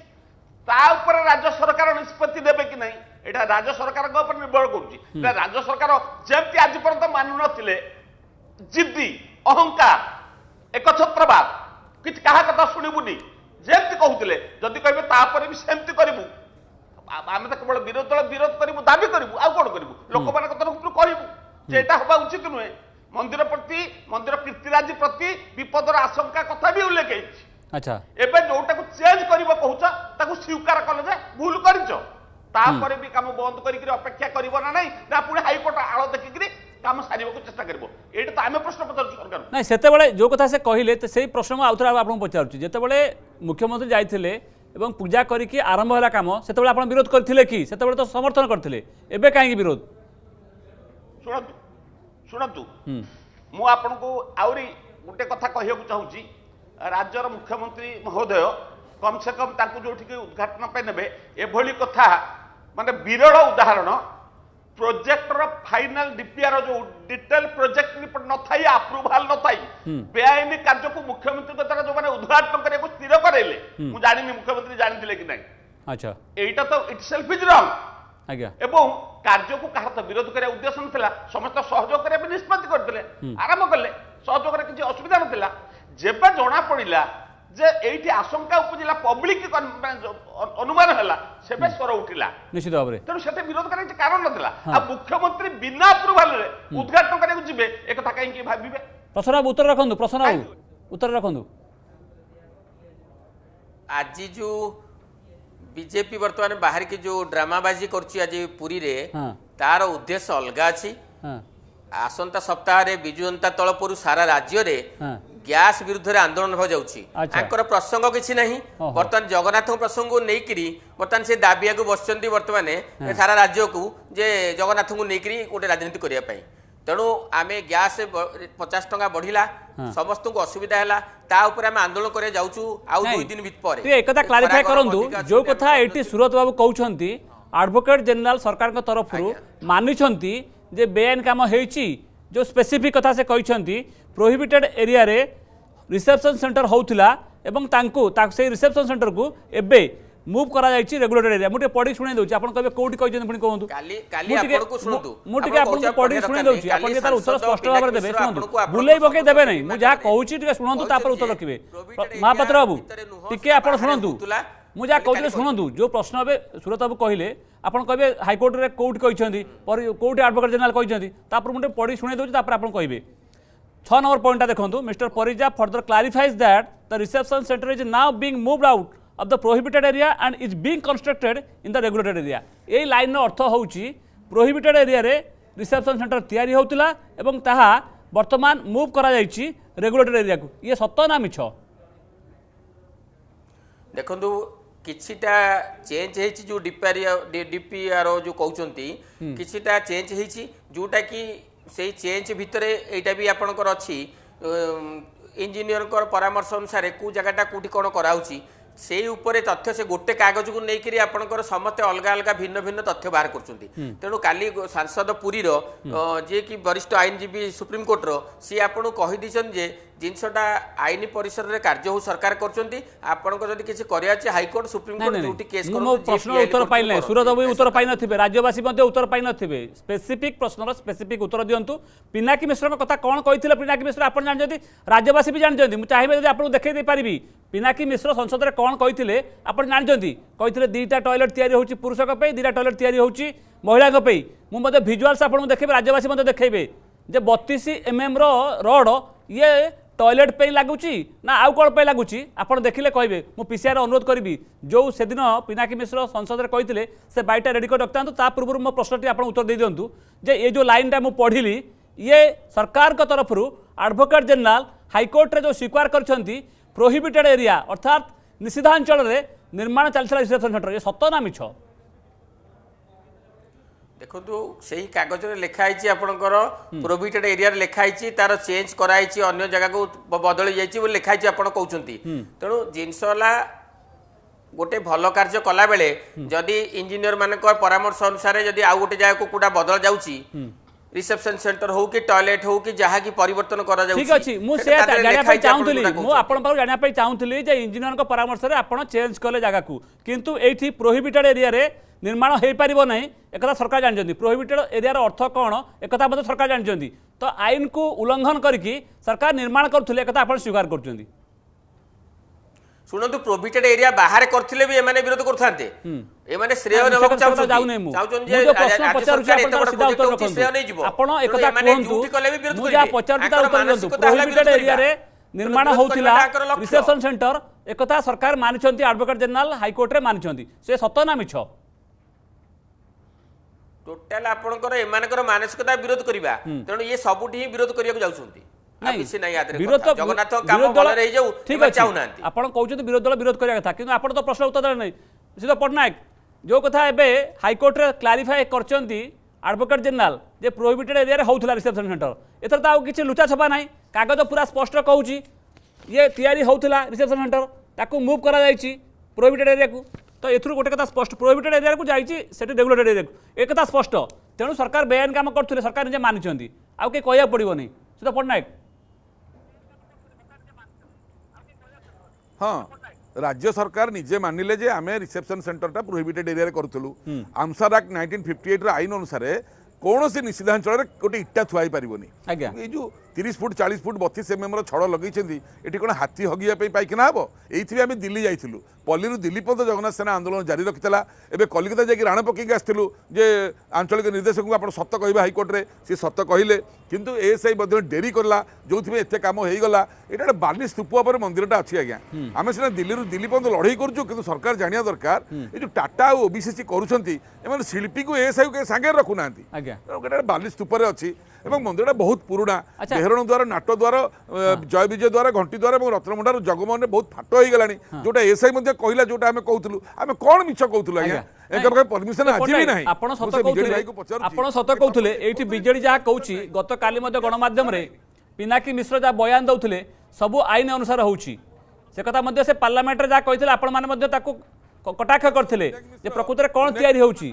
ତା ଉପରେ ରାଜ୍ୟ ସରକାର ନିଷ୍ପତ୍ତି ନେବେ କି ନାହିଁ ଏଇଟା ରାଜ୍ୟ ସରକାରଙ୍କ ଉପରେ ନିର୍ଭର କରୁଛି ରାଜ୍ୟ ସରକାର ଯେମିତି ଆଜି ପର୍ଯ୍ୟନ୍ତ ମାନୁନଥିଲେ ଜିଦ୍ଦି ଅହଙ୍କାର ଏକଛତ୍ରବାଦ କିଛି କାହା କଥା ଶୁଣିବୁନି ଯେମିତି କହୁଥିଲେ ଯଦି କହିବେ ତାପରେ ବି ସେମିତି କରିବୁ ଆମେ ତ କେବଳ ବିରୋଧୀ ଦଳ ବିରୋଧ କରିବୁ ଦାବି କରିବୁ ଆଉ କ'ଣ କରିବୁ ଲୋକମାନଙ୍କ ତରଫରୁ କହିବୁ ଯେ ଏଇଟା ହେବା ଉଚିତ ନୁହେଁ মন্দির প্রতি মন্দির কীর্তিরাজি প্রতি বিপদর আশঙ্কা কথা বি উল্লেখ হয়েছে আচ্ছা এবে যেটা চেঞ্জ করব কৌছ তাকে স্বীকার কল যে ভুল করেছ তাপরে বি কাম বন্ধ করি অপেক্ষা করব না নাই না পুরো হাইকোর্ট আড় দেখি কাম সারিবাকে চেষ্টা করব এইটা তো আমি প্রশ্ন পচারু সরকার না সেতবে যে কথা সে কহিলে সেই প্রশ্ন আউথরে আপনার পচারুছি যেতবে মুখ্যমন্ত্রী যাই এবং পূজা করিকি আরম্ভ হল কাম সেতবে আপনার বিরোধ করলে কি সেতবে তো সমর্থন করলে এবে কাহি বিরোধ শুণতু ଶୁଣନ୍ତୁ ମୁଁ ଆପଣଙ୍କୁ ଆହୁରି ଗୋଟେ କଥା କହିବାକୁ ଚାହୁଁଛି ରାଜ୍ୟର ମୁଖ୍ୟମନ୍ତ୍ରୀ ମହୋଦୟ କମ୍ ସେ କମ୍ ତାଙ୍କୁ ଯେଉଁଠିକି ଉଦ୍ଘାଟନ ପାଇଁ ନେବେ ଏଭଳି କଥା ମାନେ ବିରଳ ଉଦାହରଣ ପ୍ରୋଜେକ୍ଟର ଫାଇନାଲ ଡିପିଆର ଯୋଉ ଡିଟେଲ ପ୍ରୋଜେକ୍ଟ ରିପୋର୍ଟ ନଥାଇ ଆପ୍ରୁଭାଲ ନଥାଇ ବେଆଇନ କାର୍ଯ୍ୟକୁ ମୁଖ୍ୟମନ୍ତ୍ରୀଙ୍କ ଦ୍ୱାରା ଯୋଉମାନେ ଉଦ୍ଘାଟନ କରିବାକୁ ସ୍ଥିର କରେଇଲେ ମୁଁ ଜାଣିନି ମୁଖ୍ୟମନ୍ତ୍ରୀ ଜାଣିଥିଲେ କି ନାହିଁ ଆଚ୍ଛା ଏଇଟା ତ ଇଟ୍ ସେଲ୍ଫ ଇଜ୍ ରଙ୍ଗ এবং କାର୍ଯ୍ୟକୁ କାହାର ବିରୋଧ କରିବା ଉଦ୍ଦେଶ୍ୟ ନଥିଲା ସମସ୍ତେ ସହଯୋଗ କରିବା ପାଇଁ ନିଷ୍ପତ୍ତି କରିଥିଲେ ଆରମ୍ଭ କଲେ ସହଯୋଗରେ କିଛି ଅସୁବିଧା ନଥିଲା ଯେବେ ଜଣାପଡ଼ିଲା ଯେ ଏଇଠି ଆଶଙ୍କା ଉପୁଜିଲା ପବ୍ଲିକ ଅନୁମାନ ହେଲା ସେବେ ସ୍ୱର ଉଠିଲା ନିଶ୍ଚିତ ଭାବରେ ତେଣୁ ସେତେ ବିରୋଧ କରିବା କିଛି କାରଣ ନଥିଲା ଆଉ ମୁଖ୍ୟମନ୍ତ୍ରୀ ବିନା ଆପ୍ରୁଭାଲରେ ଉଦ୍ଘାଟନ କରିବାକୁ ଯିବେ ଏକଥା କାହିଁକି ଭାବିବେ ପ୍ରସନ୍ନ ବାବୁ ଉତ୍ତର ରଖନ୍ତୁ ପ୍ରସନ୍ନ ବାବୁ ଉତ୍ତର ରଖନ୍ତୁ ଆଜି ଯୋଉ বিজেপি বর্তমানে বাহারিকি যে ড্রামাবাজি করছি আজ পুরীরে হ্যাঁ। তার উদ্দেশ্য অলগা আছে হ্যাঁ। আসন্তা সপ্তাহে বিজু জনতা দল পরু সারা রাজ্যের গ্যাস বিরুদ্ধে আন্দোলন হয়ে যাচ্ছে তাঁর প্রসঙ্গ কিছু না বর্তমান জগন্নাথ প্রসঙ্গ নেইকি বর্তমান সে দাবি আগে বসছেন বর্তমানে সারা রাজ্যকে যে জগন্নাথ নিয়ে গোটে রাজনীতি করা তেণু আমি গ্যাস পচাশ টঙ্কা বড়া সমস্ত অসুবিধা হল তা উপরে আমি আন্দোলন করে যাচ্ছু আদিন পরে একথা ক্লারিফাই করতু যে কথা এটি সুরত বাবু কৌন আডভোকেট জেনারেল সরকার তরফর মানিছেন যে বেআইন কাম হয়েছি যে স্পেসিফিক কথা সে কিন্তু প্রোহিবিটেড এরিয়ারে রিসেপশন সেন্টর হোলা এবং তাঁকু সেই রিসেপশন সেন্টরকু এবে মুভ করা যাইছি রেগুলেটর এরিয়া মুটে পড়ি শুনে দেউছি আপন কবে কোটি কইছেন পুনি কোহন্তু কালি কালি আপনকু শুনতু মুটিকে আপনকু পড়ি শুনে দেউছি আপন যে তার উত্তর স্পষ্ট ভাবে দেবে শুনন্তু বুলেই বকে দেবে নাই মু যা কইছি টিকে শুনন্তু তারপর উত্তর রাখিবে মহাপাত্র বাবু টিকে আপন শুনন্তু মু যা কইলে শুনন্তু যে প্রশ্ন হবে সুরত বাবু কইলে আপন কইবে হাইকোর্টরে কোটি কইছেন কোটি আডভোকেট জেনারেল কইছেন তারপর মুটে পড়ি শুনে দেউছি তারপর আপন কইবে ছ নম্বর পয়েন্টটা দেখুন mister Parija further clarifies that the reception centre is now being moved out of the prohibited area and is being constructed in the regulated area. এই লাইনর অর্থ হচ্ছে প্রোহিবিটেড এরিয়ারে রিসেপশন সেন্টার তৈরি হোলা এবং তাহা বর্তমান মুভ করা যাইছি রেগুলেটেড এরিয়া ইয়ে সত না মিছ দেখুন কিছুটা চেঞ্জ হয়েছি যে ডিপিআরও ডিপিআরও যে কৌন কিছুটা চেঞ্জ হয়েছি যেটা কি সেই চেঞ্জ ভিতরে এইটা বি আপনার অছি ইঞ্জিনিয়র পরামর্শ অনুসারে কেউ জায়গাটা কোটি কোণ করা হচ্ছে সেই উপরে তথ্য সে গোটে কাগজকু নেইকি আপনার সমস্ত অলগা অলগা ভিন্ন ভিন্ন তথ্য বাহার করছেন তেমন কালি সাংসদ পুরীর যে কি বরিষ্ঠ আইনজীবী সুপ্রিম কোর্টর সি আপনার যে ଜିନିଷଟା ଆଇନ ପରିସରରେ କାର୍ଯ୍ୟ ହଉ ସରକାର କରୁଛନ୍ତି ଆପଣଙ୍କ ଯଦି କିଛି କରିବା ଅଛି ହାଇକୋର୍ଟ ସୁପ୍ରିମକୋର୍ଟ ଯୋଉଠି କେସ୍ ମୋ ପ୍ରଶ୍ନ ଉତ୍ତର ପାଇଲେ ନାହିଁ ସୁରଜ ବାବୁ ଉତ୍ତର ପାଇନଥିବେ ରାଜ୍ୟବାସୀ ମଧ୍ୟ ଉତ୍ତର ପାଇନଥିବେ ସ୍ପେସିଫିକ ପ୍ରଶ୍ନର ସ୍ପେସିଫିକ ଉତ୍ତର ଦିଅନ୍ତୁ ପିନାକି ମିଶ୍ରଙ୍କ କଥା କ'ଣ କହିଥିଲେ ପିନାକି ମିଶ୍ର ଆପଣ ଜାଣିଛନ୍ତି ରାଜ୍ୟବାସୀ ବି ଜାଣିଛନ୍ତି ମୁଁ ଚାହିଁବେ ଯଦି ଆପଣଙ୍କୁ ଦେଖାଇ ଦେଇପାରିବି ପିନାକି ମିଶ୍ର ସଂସଦରେ କ'ଣ କହିଥିଲେ ଆପଣ ଜାଣିଛନ୍ତି କହିଥିଲେ ଦୁଇଟା ଟଏଲେଟ୍ ତିଆରି ହେଉଛି ପୁରୁଷଙ୍କ ପାଇଁ ଦୁଇଟା ଟଏଲେଟ୍ ତିଆରି ହେଉଛି ମହିଳାଙ୍କ ପାଇଁ ମୁଁ ମଧ୍ୟ ଭିଜୁଆଲ୍ସ ଆପଣଙ୍କୁ ଦେଖେଇବି ରାଜ୍ୟବାସୀ ମଧ୍ୟ ଦେଖେଇବେ ଯେ ବତିଶ ଏମ୍ଏମ୍ର ରଡ଼ ଇଏ টয়লেট পাই লাগুচি না আউ কোণ পাই লাগুচি আপনার দেখলে কহবে মু পিসিআর অনুরোধ করবি যে সেদিন পিনাকি মিশ্র সংসদে কে সে বাইটা রেডি করে রক্ষা তা পূর্ব মো প্রশ্নটি আপনার উত্তর দিয়ে দিও যে এই যে লাইনটা মু পড়িলি ইয়ে সরকার তরফ আডভোকেট জেনারেল হাইকোর্টে যে স্বীকার করছেন প্রোহিবিটেড এরিয়া অর্থাৎ নিষিদ্ধাঞ্চলের নির্মাণ চাল রিসেপশন সেন্টর ইয়ে সত না মিছ ଦେଖନ୍ତୁ ସେହି କାଗଜରେ ଲେଖା ହେଇଛି ଆପଣଙ୍କର ପ୍ରୋହିଟେଡ୍ ଏରିଆରେ ଲେଖା ହେଇଛି ତାର ଚେଞ୍ଜ କରାହେଇଛି ଅନ୍ୟ ଜାଗାକୁ ବଦଳି ଯାଇଛି ବୋଲି ଲେଖା ହେଇଛି ଆପଣ କହୁଛନ୍ତି ତେଣୁ ଜିନିଷ ହେଲା ଗୋଟେ ଭଲ କାର୍ଯ୍ୟ କଲାବେଳେ ଯଦି ଇଞ୍ଜିନିୟର ମାନଙ୍କ ପରାମର୍ଶ ଅନୁସାରେ ଯଦି ଆଉ ଗୋଟେ ଜାଗାକୁ କୋଉଟା ବଦଳା ଯାଉଛି ରିସେପସନ ସେଣ୍ଟର ହଉ କି ଟଏଲେଟ ହଉ କି ଯାହାକି ପରିବର୍ତ୍ତନ କରାଯାଉଛି ଠିକ ଅଛି ମୁଁ ସେ ଜାଣିବା ପାଇଁ ଚାହୁଁଥିଲି ମୁଁ ଆପଣଙ୍କ ପାଖରୁ ଜାଣିବା ପାଇଁ ଚାହୁଁଥିଲି ଯେ ଇଞ୍ଜିନିୟରଙ୍କ ପରାମର୍ଶରେ ଆପଣ ଚେଞ୍ଜ କଲେ ଜାଗାକୁ କିନ୍ତୁ ଏଇଠି ପ୍ରୋହିବିଟେଡ୍ ଏରିଆରେ ନିର୍ମାଣ ହୋଇପାରିବ ନାହିଁ ଏକଥା ସରକାର ଜାଣିଛନ୍ତି ପ୍ରୋହିବିଟେଡ୍ ଏରିଆର ଅର୍ଥ କ'ଣ ଏକଥା ମଧ୍ୟ ସରକାର ଜାଣିଛନ୍ତି ତ ଆଇନକୁ ଉଲ୍ଲଂଘନ କରିକି ସରକାର ନିର୍ମାଣ କରୁଥିଲେ ଏକଥା ଆପଣ ସ୍ୱୀକାର କରୁଛନ୍ତି ଶୁଣନ୍ତୁ ପ୍ରୋହିବିଟେଡ୍ ଏରିଆ ବାହାରେ କରିଥିଲେ ବି ଏମାନେ ବିରୋଧ କରୁଥାନ୍ତେ ଏମାନେ ଶ୍ରେୟ ନେବାକୁ ଚାହୁଁଛନ୍ତି ମୁଁ ଯୋଉ ପ୍ରଶ୍ନ ପଚାରୁଛି ଆପଣ ତାର ସିଧା ଉତ୍ତର ରଖନ୍ତୁ ଆପଣ ଏକଥା କୁହନ୍ତୁ ମୁଁ ଯାହା ପଚାରୁଛି ତାର ଉତ୍ତର ଦିଅନ୍ତୁ ପ୍ରୋହିବିଟେଡ୍ ଏରିଆରେ ନିର୍ମାଣ ହେଉଥିଲା ରିସେପ୍ସନ୍ ସେଣ୍ଟର ଏକଥା ସରକାର ମାନିଛନ୍ତି ଆଡଭୋକେଟ୍ ଜେନେରାଲ୍ ହାଇକୋର୍ଟରେ ମାନିଛନ୍ତି ସେ ସତ ନା ମିଛ ଟୋଟାଲ ଆପଣଙ୍କର ଏମାନଙ୍କର ମାନସିକତା ବିରୋଧ କରିବା ତେଣୁ ଇଏ ସବୁଠି ହିଁ ବିରୋଧ କରିବାକୁ ଯାଉଛନ୍ତି ଆପଣ କହୁଛନ୍ତି ବିରୋଧୀ ଦଳ ବିରୋଧ କରିବା କଥା କିନ୍ତୁ ଆପଣ ତ ପ୍ରଶ୍ନ ଉତ୍ତର ଦେଲେ ନାହିଁ ଶ୍ରୀ ପଟ୍ଟନାୟକ ଯେଉଁ କଥା ଏବେ ହାଇକୋର୍ଟରେ କ୍ଲାରିଫାଏ କରିଛନ୍ତି ଆଡଭୋକେଟ୍ ଜେନେରାଲ ଯେ ପ୍ରୋହିବିଟେଡ୍ ଏରିଆରେ ହେଉଥିଲା ରିସେପ୍ସନ୍ ସେଣ୍ଟର ଏଥର ତ ଆଉ କିଛି ଲୁଚା ଛପା ନାହିଁ କାଗଜ ପୁରା ସ୍ପଷ୍ଟ କହୁଛି ଇଏ ତିଆରି ହେଉଥିଲା ରିସେପ୍ସନ୍ ସେଣ୍ଟର ତାକୁ ମୁଭ୍ କରାଯାଇଛି ପ୍ରୋହିବିଟେଡ୍ ଏରିଆକୁ ତ ଏଥିରୁ ଗୋଟେ କଥା ସ୍ପଷ୍ଟ ପ୍ରୋହିବିଟେଡ୍ ଏରିଆକୁ ଯାଇଛି ସେଠି ରେଗୁଲେଟେଡ୍ ଏରିଆକୁ ଏକଥା ସ୍ପଷ୍ଟ ତେଣୁ ସରକାର ବେଆଇନ କାମ କରୁଥିଲେ ସରକାର ନିଜେ ମାନିଛନ୍ତି ଆଉ କେହି କହିବାକୁ ପଡ଼ିବନି ସୁଧା ପଟ୍ଟନାୟକ ହଁ ରାଜ୍ୟ ସରକାର ନିଜେ ମାନିଲେ ଯେ ଆମେ ରିସେପ୍ସନ୍ ସେଣ୍ଟରଟା ପ୍ରୋହିବିଟେଡ୍ ଏରିଆରେ କରୁଥିଲୁ ଆମସାର ଆକ୍ଟ ନାଇଣ୍ଟିନ୍ ଫିଫ୍ଟି ଏଇଟ୍ର ଆଇନ ଅନୁସାରେ କୌଣସି ନିଷିଦ୍ଧାଞ୍ଚଳରେ ଗୋଟେ ଇଟା ଥୁଆ ହେଇପାରିବନି ଆଜ୍ଞା ଏଇ ଯେଉଁ তিরিশ ফুট চাশ ফুট বতিশ এম এমএমর ছড় লগাইছেন এটি কোণ হাতি হগিয়া পাইখানা হব এইথিপাই আমি দিল্লি যাই পল্লীর দিল্লী পর্যন্ত জগন্নাথ সেনা আন্দোলন জারি রাখি এবে কলিকতা যাই রাণ পকাইকি আসছিল যে আঞ্চলিক নির্দেশক আপনার সত কহবে হাইকোর্টে সে সত কহিলে কিন্তু এএসআই মধ্যে ডেরি করলা যে এত কাম হয়ে গলা এটা একটা বালি স্তূপ উপরে মন্দিরটা আছে আজ্ঞা আমি সিনা দিল্লি দিল্লী পর্যন্ত লড়াই করছু কিন্তু সরকার জাঁয়া দরকার এই যে টাটা ও ওবিসিসি করছেন এমন শিল্পী এএসআই সাংগে রাখু না এটা বালি স্তূপরে অছি এবং মন্দিরটা বহুত পুরোনা ବେହେରଣ ଦ୍ୱାର ନାଟ ଦ୍ୱାର ଜୟବିଜୟ ଦ୍ୱାର ଘଣ୍ଟି ଦ୍ୱାର ଏବଂ ରତ୍ନଭଣ୍ଡାର ଜଗମୋହନରେ ବହୁତ ଫାଟ ହେଇଗଲାଣି ଯୋଉଟା ଏସ୍ଆଇ ମଧ୍ୟ କହିଲା ଯୋଉଟା ଆମେ କହୁଥିଲୁ ଆମେ କଣ ମିଛ କହୁଥିଲୁ ଆଜ୍ଞା ଆପଣ ସତ କହୁଥିଲେ ଆପଣ ସତ କହୁଥିଲେ ଏଇଠି ବିଜେଡି ଯାହା କହୁଛି ଗତକାଲି ମଧ୍ୟ ଗଣମାଧ୍ୟମରେ ପିନାକୀ ମିଶ୍ର ଯାହା ବୟାନ ଦେଉଥିଲେ ସବୁ ଆଇନ ଅନୁସାରେ ହେଉଛି ସେ କଥା ମଧ୍ୟ ସେ ପାର୍ଲାମେଣ୍ଟରେ ଯାହା କହିଥିଲେ ଆପଣମାନେ ମଧ୍ୟ ତାକୁ କଟାକ୍ଷ କରିଥିଲେ ଯେ ପ୍ରକୃତରେ କ'ଣ ତିଆରି ହେଉଛି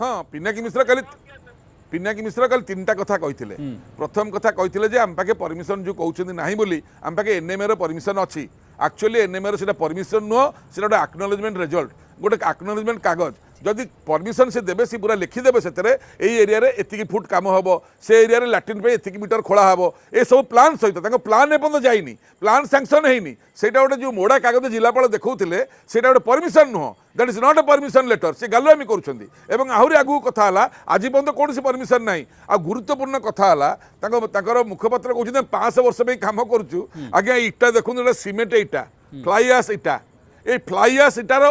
ହଁ ପିନାକୀ ମିଶ୍ର କାଲି পিনাকি মিশ্র কাল তিনটা কথা কইলে প্রথম কথা কইলে যে আম পাখে পরমিশন যে কৌন না বলে আম পাখে এনএমএ র পরমিশন অছি আকচুয়ালি এনএমএ র সেটা পরমিশন নুহ সেটা গোটে আকনোলেজমেন্ট রেজল্ট গোটে আকনোলেজমেন্ট কাগজ ଯଦି ପରମିସନ୍ ସେ ଦେବେ ସେ ପୁରା ଲେଖିଦେବେ ସେଥିରେ ଏଇ ଏରିଆରେ ଏତିକି ଫୁଟ୍ କାମ ହେବ ସେ ଏରିଆରେ ଲାଟ୍ରିନ୍ ପାଇଁ ଏତିକି ମିଟର ଖୋଳା ହେବ ଏସବୁ ପ୍ଲାନ୍ ସହିତ ତାଙ୍କ ପ୍ଲାନ୍ ଏପର୍ଯ୍ୟନ୍ତ ଯାଇନି ପ୍ଲାନ୍ ସାଙ୍କସନ୍ ହେଇନି ସେଇଟା ଗୋଟେ ଯେଉଁ ମୋଡ଼ା କାଗଜ ଜିଲ୍ଲାପାଳ ଦେଖାଉଥିଲେ ସେଇଟା ଗୋଟେ ପରମିସନ୍ ନୁହଁ that is not a permission letter ସେ ଗାଲୁଆମି କରୁଛନ୍ତି ଏବଂ ଆହୁରି ଆଗକୁ କଥା ହେଲା ଆଜି ପର୍ଯ୍ୟନ୍ତ କୌଣସି ପରମିସନ୍ ନାହିଁ ଆଉ ଗୁରୁତ୍ୱପୂର୍ଣ୍ଣ କଥା ହେଲା ତାଙ୍କ ତାଙ୍କର ମୁଖପାତ୍ର କହୁଛନ୍ତି ପାଞ୍ଚଶହ ବର୍ଷ ପାଇଁ କାମ କରୁଛୁ ଆଜ୍ଞା ଇଟା ଦେଖନ୍ତୁ ଏଇଟା ସିମେଣ୍ଟ ଇଟା ଫ୍ଲାଇ ଆସ୍ ଇଟା এই ଫ୍ଲାଇଆ ସୀତାର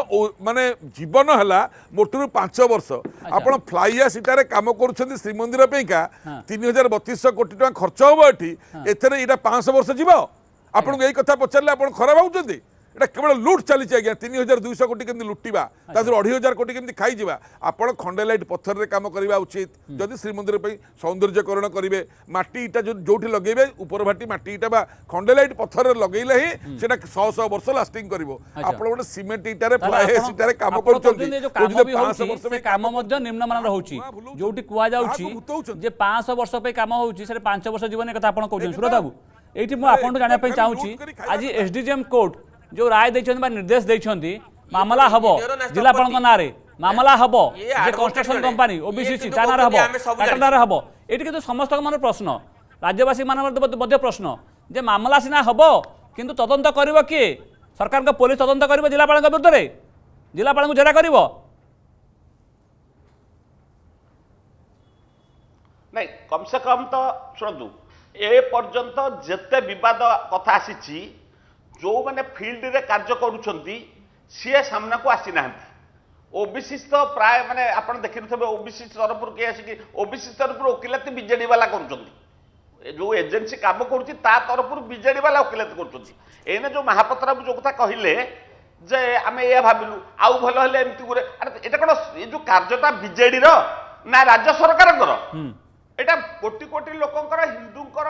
ମାନେ ଜୀବନ ହେଲା ମୋଟରୁ ପାଞ୍ଚ ବର୍ଷ ଆପଣ ଫ୍ଲାଇଆ ସୀତାରେ କାମ କରୁଛନ୍ତି ଶ୍ରୀମନ୍ଦିର ପାଇଁକା ତିନି ହଜାର ବତିଶଶହ କୋଟି ଟଙ୍କା ଖର୍ଚ୍ଚ ହେବ ଏଠି ଏଥିରେ ଏଇଟା ପାଞ୍ଚଶହ ବର୍ଷ ଯିବ ଆପଣଙ୍କୁ ଏଇ କଥା ପଚାରିଲେ ଆପଣ ଖରାପ ଭାବୁଛନ୍ତି এটা କେବଳ ଲୁଟ୍ ଚାଲିଛି ଆଜ୍ଞା ତିନି ହଜାର ଦୁଇଶହ କୋଟି କେମିତି ଲୁଟିବା ତା ଦେହରୁ ଅଢ଼େଇ ହଜାର କୋଟି କେମିତି ଖାଇଯିବା ଆପଣ ଖଣ୍ଡେଲାଇଟ୍ ପଥରରେ କାମ କରିବା ଉଚିତ ଯଦି ଶ୍ରୀମନ୍ଦିର ପାଇଁ ସୌନ୍ଦର୍ଯ୍ୟକରଣ କରିବେ ମାଟି ଇଟା ଯେଉଁଠି ଲଗେଇବେ ଉପର ଭାଟି ମାଟି ଇଟା ବା ଖଣ୍ଡେଲାଇଟ୍ ପଥରରେ ଲଗେଇଲେ ହିଁ ସେଟା ଶହ ଶହ ବର୍ଷ ଲାଷ୍ଟିଂ କରିବ ଆପଣ ଗୋଟେ ସିମେଣ୍ଟ ଇଟାରେ ଫ୍ଲାଏ ଇଟାରେ କାମ କରୁଛନ୍ତି କାମ ମଧ୍ୟ ନିମ୍ନମାନର ହେଉଛି ଯୋଉଠି କୁହାଯାଉଛି ଯେ ପାଞ୍ଚଶହ ବର୍ଷ ପାଇଁ କାମ ହେଉଛି ସେଟା ପାଞ୍ଚ ବର୍ଷ ଜୀବନ କଥା ଆପଣ କହୁଛନ୍ତି ସୁରତ ବାବୁ ଏଇଠି ମୁଁ ଆପଣଙ୍କୁ ଜାଣିବା ପାଇଁ ଚାହୁଁଛି ଆଜି ଏସ୍ଡିଜିଏମ୍ କୋର୍ଟ जो राय देखते निर्देश देखते मामला हम जिलापाल ना मामला हम कन्स्ट्रक्शन कंपानी ओबीसी हम ये कितना समस्त मन प्रश्न राज्यवासी मान प्रश्न जे मामला सीना हम कि तदंत कर किए सरकार पुलिस तदंत कर जिलापा विरुद्ध में जिलापा जेरा कर नहीं कम से कम तो शुणु ए पर्यत जिते बद कथ आसी ଯେଉଁମାନେ ଫିଲ୍ଡରେ କାର୍ଯ୍ୟ କରୁଛନ୍ତି ସିଏ ସାମ୍ନାକୁ ଆସିନାହାନ୍ତି ଓବିସି ତ ପ୍ରାୟ ମାନେ ଆପଣ ଦେଖିନଥିବେ ଓବିସି ତରଫରୁ କିଏ ଆସିକି ଓବିସି ତରଫରୁ ଓକିଲାତି ବିଜେଡି ବାଲା କରୁଛନ୍ତି ଯେଉଁ ଏଜେନ୍ସି କାମ କରୁଛି ତା ତରଫରୁ ବିଜେଡି ବାଲା ଓକିଲାତି କରୁଛନ୍ତି ଏଇନା ଯେଉଁ ମହାପାତ୍ର ବାବୁ ଯେଉଁ କଥା କହିଲେ ଯେ ଆମେ ଏଇଆ ଭାବିଲୁ ଆଉ ଭଲ ହେଲେ ଏମିତି ଗୁରେ ଆରେ ଏଇଟା କ'ଣ ଏ ଯେଉଁ କାର୍ଯ୍ୟଟା ବିଜେଡିର ନା ରାଜ୍ୟ ସରକାରଙ୍କର এটা কোটি কোটি লোকଙ୍କର ହିନ୍ଦୁଙ୍କର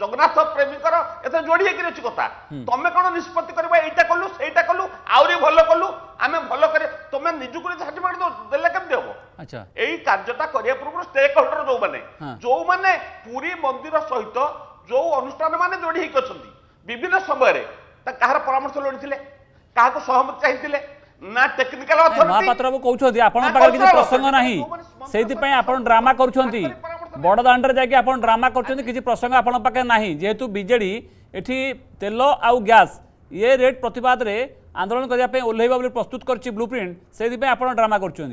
ଜଗନ୍ନାଥ ପ୍ରେମୀଙ୍କର ଏଥିରେ ଯୋଡ଼ି ହେଇକି ଅଛି କଥା ତମେ କ'ଣ ନିଷ୍ପତ୍ତି କରିବ ଏଇଟା କଲୁ ସେଇଟା କଲୁ ଆହୁରି ଭଲ କଲୁ ଆମେ ଭଲ କରି ତମେ ନିଜକୁ ନିଜେ ହାଜି ମାଡ଼ି ଦେଲେ କେମିତି ହବ ଏଇ କାର୍ଯ୍ୟଟା କରିବା ପୂର୍ବରୁ ଷ୍ଟେକ୍ ହୋଲ୍ଡର ଯୋଉମାନେ ଯୋଉମାନେ ପୁରୀ ମନ୍ଦିର ସହିତ ଯୋଉ ଅନୁଷ୍ଠାନ ମାନେ ଯୋଡ଼ି ହେଇକି ଅଛନ୍ତି ବିଭିନ୍ନ ସମୟରେ ତା କାହାର ପରାମର୍ଶ ଲୋଡ଼ିଥିଲେ କାହାକୁ ସହମତି ଚାହିଁଥିଲେ ନା ଟେକ୍ନିକାଲ ମହାପାତ୍ର ବାବୁ କହୁଛନ୍ତି ଆପଣଙ୍କ ପାଖରେ କିଛି ପ୍ରସଙ୍ଗ ନାହିଁ ସେଇଥିପାଇଁ ଆପଣ ଡ୍ରାମା କରୁଛନ୍ତି বড় দাণ্ডে যাই আপনার ড্রামা করছেন কিছু প্রসঙ্গ আপনার পাখে না যেহেতু বিজেডি এটি তেল আউ গ্যাস ইয়ে রেট প্রতবাদে আন্দোলন করা ওহ্লাইব বলে প্রস্তুত করছে ব্লু প্রিন্ট সেইপা আপনার ড্রামা করছেন